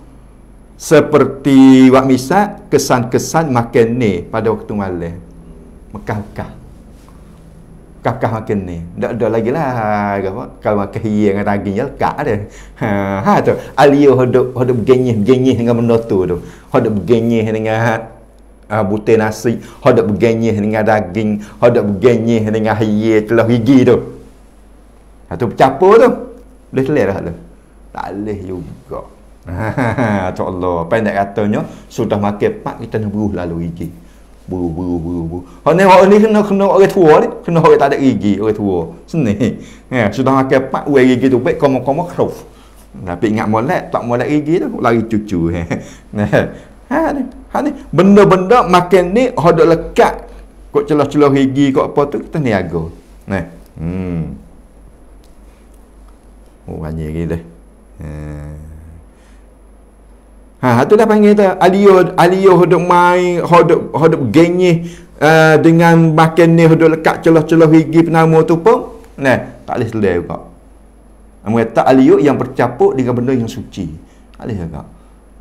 Seperti wak misak, kesan-kesan makan ni pada waktu malam. Mekah-mekah kakak makin ni dak ada lagi lah apa kalau makan hiye dengan daging jel ya, kak ada ha, ha tu alio hodok hodok genyih genyih dengan benda tu tu hodok genyih dengan uh, butir nasi hodok genyih dengan daging hodok genyih dengan hiye telah gigi tu ha tu capo tu boleh selera dah tu tak boleh juga [LAUGHS] ha tu ha, Allah pendek katanya sudah makan pak kita nak lalu gigi buru buru buru buru hak ni hak ni kena kena orang tua ni kena orang tak ada gigi orang tua sini ya sudah akan pak wei gigi tu baik komo komo kruf tapi ingat molek tak molek gigi tu lari cucu ha ni ha ni benda-benda makan ni hak dak lekat kok celah-celah gigi kok apa tu kita niaga ni hmm oh banyak gigi deh hmm. Ha, ha itu dah panggil tu. Aliyo, aliyo hodok main, hodok, hodok genyi uh, eh, dengan makin ni hodok lekat celah-celah higi penama tu pun. Nah, tak boleh selesai juga. Mereka tak aliyo yang bercapuk dengan benda yang suci. Tak boleh juga.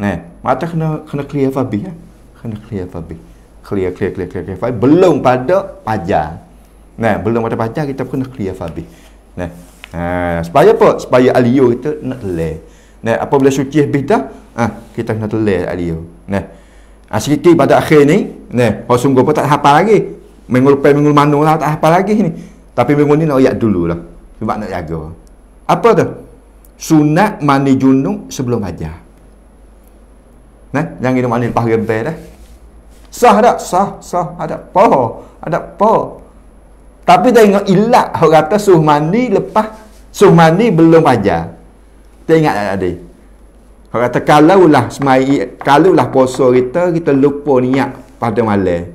Nah, mata kena kena clear Fabi. Ya? Kena clear Fabi. Clear, clear, clear, clear, clear, clear Belum pada pajar. Nah, belum pada pajar kita kena clear Fabi. Nah, nah ha, supaya apa? Supaya aliyo kita nak selesai. Nah, apabila suci habis dah, Ah, ha, kita kena telah tak dia. Nah. Ah ha, sikit pada akhir ni, nah, kau sungguh pun tak hafal lagi. Minggu lepas minggu mana lah, tak hafal lagi ni. Tapi minggu ni nak ayat dululah. Sebab nak jaga. Apa tu? Sunat mani junung sebelum hajar. Nah, jangan ini mandi lepas gempel dah. Sah tak? Sah, sah. Ada apa? Ada apa? Tapi tengok ilat. Orang kata suh mandi lepas. Suh mandi belum hajar. Tengok tak tadi. Orang kata lah semai kalau lah puasa kita kita lupa niat pada malam.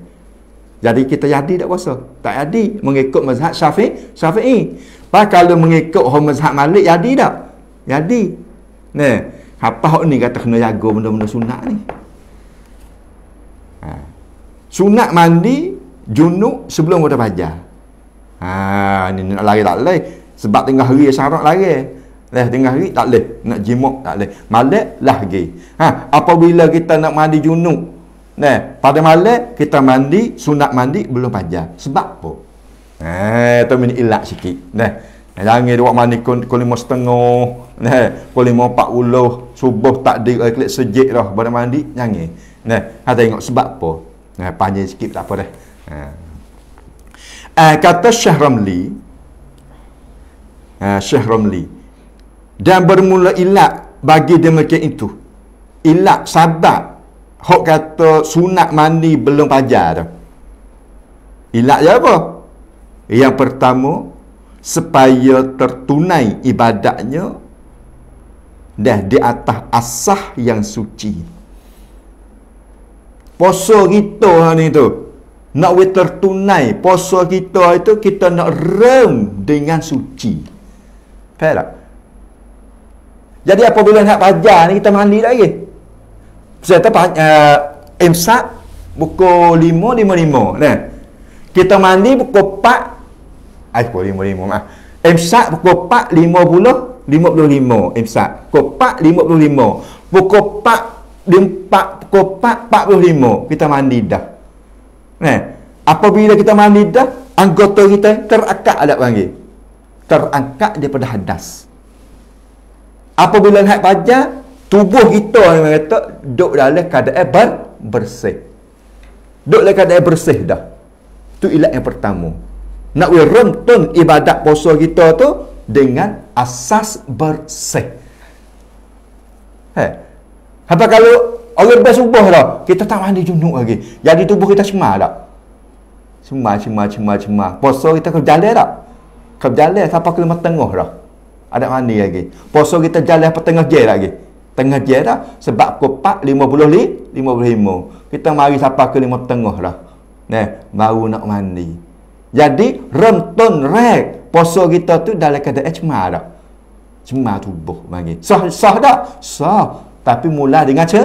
Jadi kita jadi tak puasa. Tak jadi mengikut mazhab Syafi'i, Syafi'i. Pak kalau mengikut hukum mazhab Malik jadi tak? Jadi. Nah, apa hok ni kata kena jaga benda-benda sunat ni. Ha. Sunat mandi junuk sebelum kita fajar. Ha, ni nak lari tak lari. Sebab tengah hari syarat lari. Leh tengah hari tak leh Nak jimok tak leh Malik lagi ha, Apabila kita nak mandi junuk Nah, pada malam kita mandi, sunat mandi belum panjang. Sebab apa? Eh, tu min ilat sikit. Nah, jangan dia mandi kul lima setengah. Nah, kul lima empat uluh. Subuh tak ada klik sejik dah pada mandi. Jangan. Nah, kita ha, tengok sebab apa? Nah, eh, panjang sikit tak apa dah. Eh, eh kata Syekh Ramli. Eh, Syekh dan bermula ilat bagi demikian itu ilat sabat hak kata sunat mandi belum pajar tu ilat dia apa yang pertama supaya tertunai ibadatnya dah di atas asah yang suci poso kita ni tu nak we tertunai poso kita itu kita nak rem dengan suci Faham tak? Jadi apabila nak fajar ni kita mandi lagi. Saya tahu uh, imsak pukul 5.55 nah. Kita mandi pukul 4 ai pukul 5.55 mah. Imsak pukul 4.50 55 imsak. Pukul 4.55. Pukul 4 4 pukul 4.45 kita mandi dah. Nah. Apabila kita mandi dah, anggota kita terangkat ada panggil. Terangkat daripada hadas apabila haid fajar tubuh kita orang kata duduk dalam keadaan ber bersih duduk dalam keadaan bersih dah tu ilat yang pertama nak we rentun ibadat puasa kita tu dengan asas bersih ha apa kalau orang lepas subuh kita tak mandi junuk lagi jadi tubuh kita cemar dah cemar cemar cemar cemar puasa kita kerja dah tak kerja dah sampai ke tengah dah ada mana lagi. Poso kita jalan petengah jaya lagi. Tengah jaya dah. Sebab kopak lima puluh li, lima puluh lima. Kita mari sapa ke lima tengah lah. Nah, baru nak mandi. Jadi, renton rek poso kita tu dalam keadaan cemar dah. Cemar tubuh bagi. Sah, sah dah? Sah. Tapi mula dengan ce,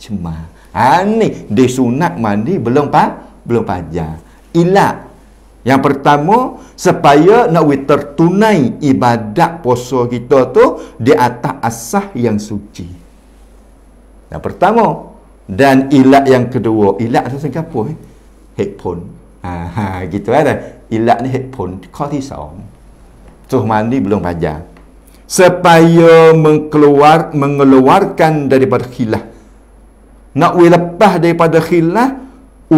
cemar. Ha, ni. Disunat mandi belum pa, belum pajar. Ilak yang pertama, supaya nak we tertunai ibadat puasa kita tu di atas asah yang suci. Yang pertama. Dan ilat yang kedua. Ilat asal Singapura. Eh? Headphone. Ha, gitu kan. Eh? Ilat ni headphone. Kau ti sound. Tuh mandi belum panjang. Supaya mengeluar, mengeluarkan daripada khilah. Nak we lepas daripada khilah,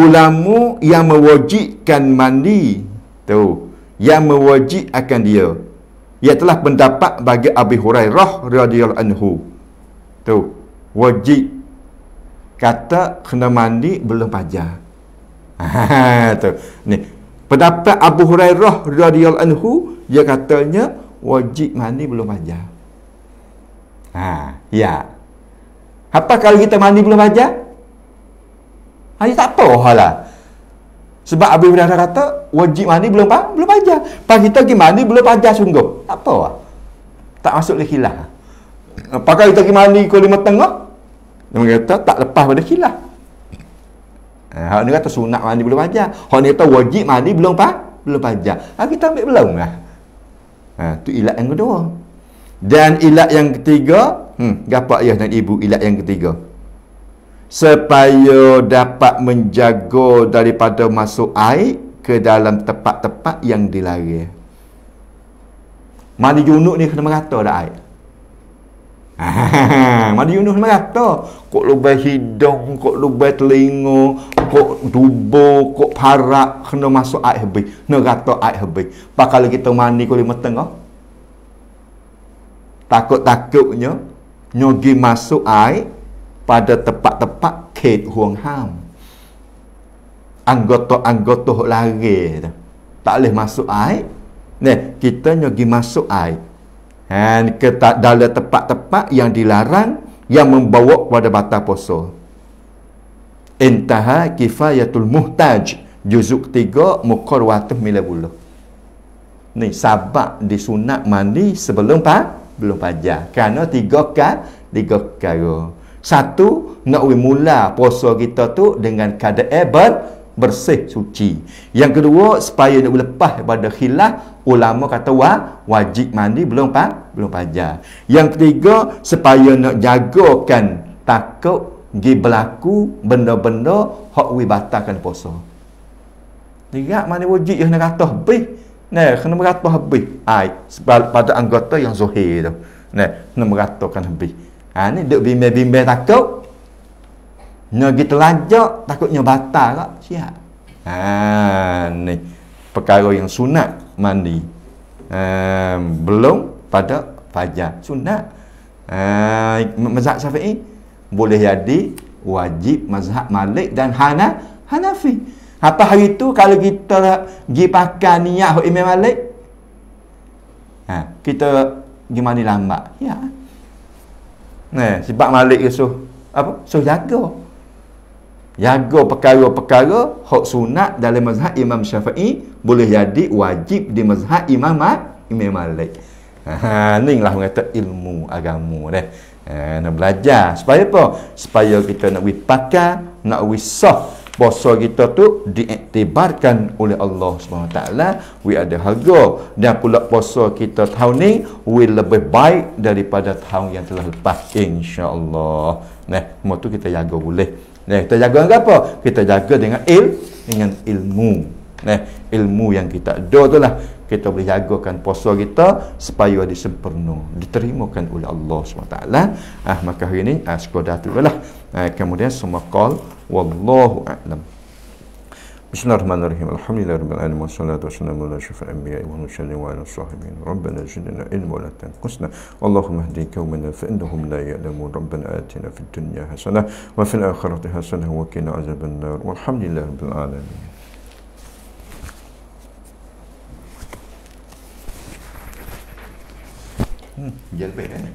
ulama yang mewajibkan mandi tu yang mewajibkan dia ia telah pendapat bagi Abi Hurairah radhiyallahu anhu tu wajib kata kena mandi belum pajar ha [LAUGHS] tu ni pendapat Abu Hurairah radhiyallahu anhu dia katanya wajib mandi belum pajar ha ya apa kalau kita mandi belum pajar Ha, tak apa lah Sebab Abu Ibn Adha kata, wajib mandi belum pa? belum ajar. Pak kita pergi mandi belum ajar sungguh. Tak apa lah. Tak masuk ke khilaf. Eh, pakai kita pergi mandi ke lima tengah, dia kata tak lepas pada kilah Ha, ni kata sunat mandi belum ajar. orang ni kata wajib mandi belum pa? belum ajar. Ha, kita ambil belum lah. Ha, tu ilat yang kedua. Dan ilat yang ketiga, hmm, gapak ayah dan ibu ilat yang ketiga supaya dapat menjaga daripada masuk air ke dalam tempat-tempat yang dilarang. Mandi junuk ni kena merata dah air. [LAUGHS] Mandi junuk merata. Kok lubai hidung, kok lubai telinga, kok dubo, kok parak kena masuk air habis. Kena rata air habis. Pakal kita mandi kok lima tengah. Takut-takutnya nyogi masuk air pada tempat-tempat kait huang ham. Anggota-anggota lari Tak boleh masuk air. Ni, kita nyogi masuk air. Dan ke dalam tempat-tempat yang dilarang yang membawa kepada batal puasa. Intaha kifayatul muhtaj juzuk ketiga mukor watuh mila bulu. Ni sabak disunat mandi sebelum pak belum pajak. Kerana tiga kat tiga kalau. Satu, nak mula puasa kita tu dengan kadar ebat bersih suci. Yang kedua, supaya nak lepas daripada khilaf, ulama kata wa, wajib mandi belum pak belum pajar. Yang ketiga, supaya nak jagakan takut gi berlaku benda-benda hak we batalkan puasa. Tiga mana wajib yang nak kata habis. Nah, kena meratuh habis. Ai, pada anggota yang zuhir tu. Nah, kena meratuhkan habis ha, ni duk bimbing-bimbing takut nyogi telajak takutnya batal kak siap ha, ni perkara yang sunat mandi ha, belum pada fajar sunat ha, mazhab syafi'i boleh jadi wajib mazhab malik dan hana hanafi apa hari itu kalau kita pergi pakai niat imam malik ha, kita gimana mandi lambat ya yeah si Pak Malik ke suh apa? Suh jaga. Jaga perkara-perkara hak sunat dalam mazhab Imam Syafi'i boleh jadi wajib di mazhab Imam Imam Malik. Ha, ni lah kata ilmu agama deh. Eh, nak belajar supaya apa? Supaya kita nak wipakar, nak wisaf puasa kita tu diiktibarkan oleh Allah Subhanahu taala we ada harga dan pula puasa kita tahun ni we lebih baik daripada tahun yang telah lepas insyaallah nah semua tu kita jaga boleh nah kita jaga dengan apa kita jaga dengan il dengan ilmu eh, ilmu yang kita ada tu lah kita boleh jagakan puasa kita supaya dia sempurna diterimakan oleh Allah SWT ah eh, maka hari ni ah, sekolah tu lah eh, kemudian semua call wallahu a'lam بسم الله الرحمن الرحيم الحمد لله رب العالمين والصلاة والسلام على أشرف الأنبياء والمرسلين وعلى الصالحين ربنا زدنا علما ولا تنقصنا اللهم اهد قومنا فإنهم لا يعلمون ربنا آتنا في الدنيا حسنة وفي الآخرة حسنة وقنا عذاب النار والحمد لله رب العالمين Hum, dinheiro perene.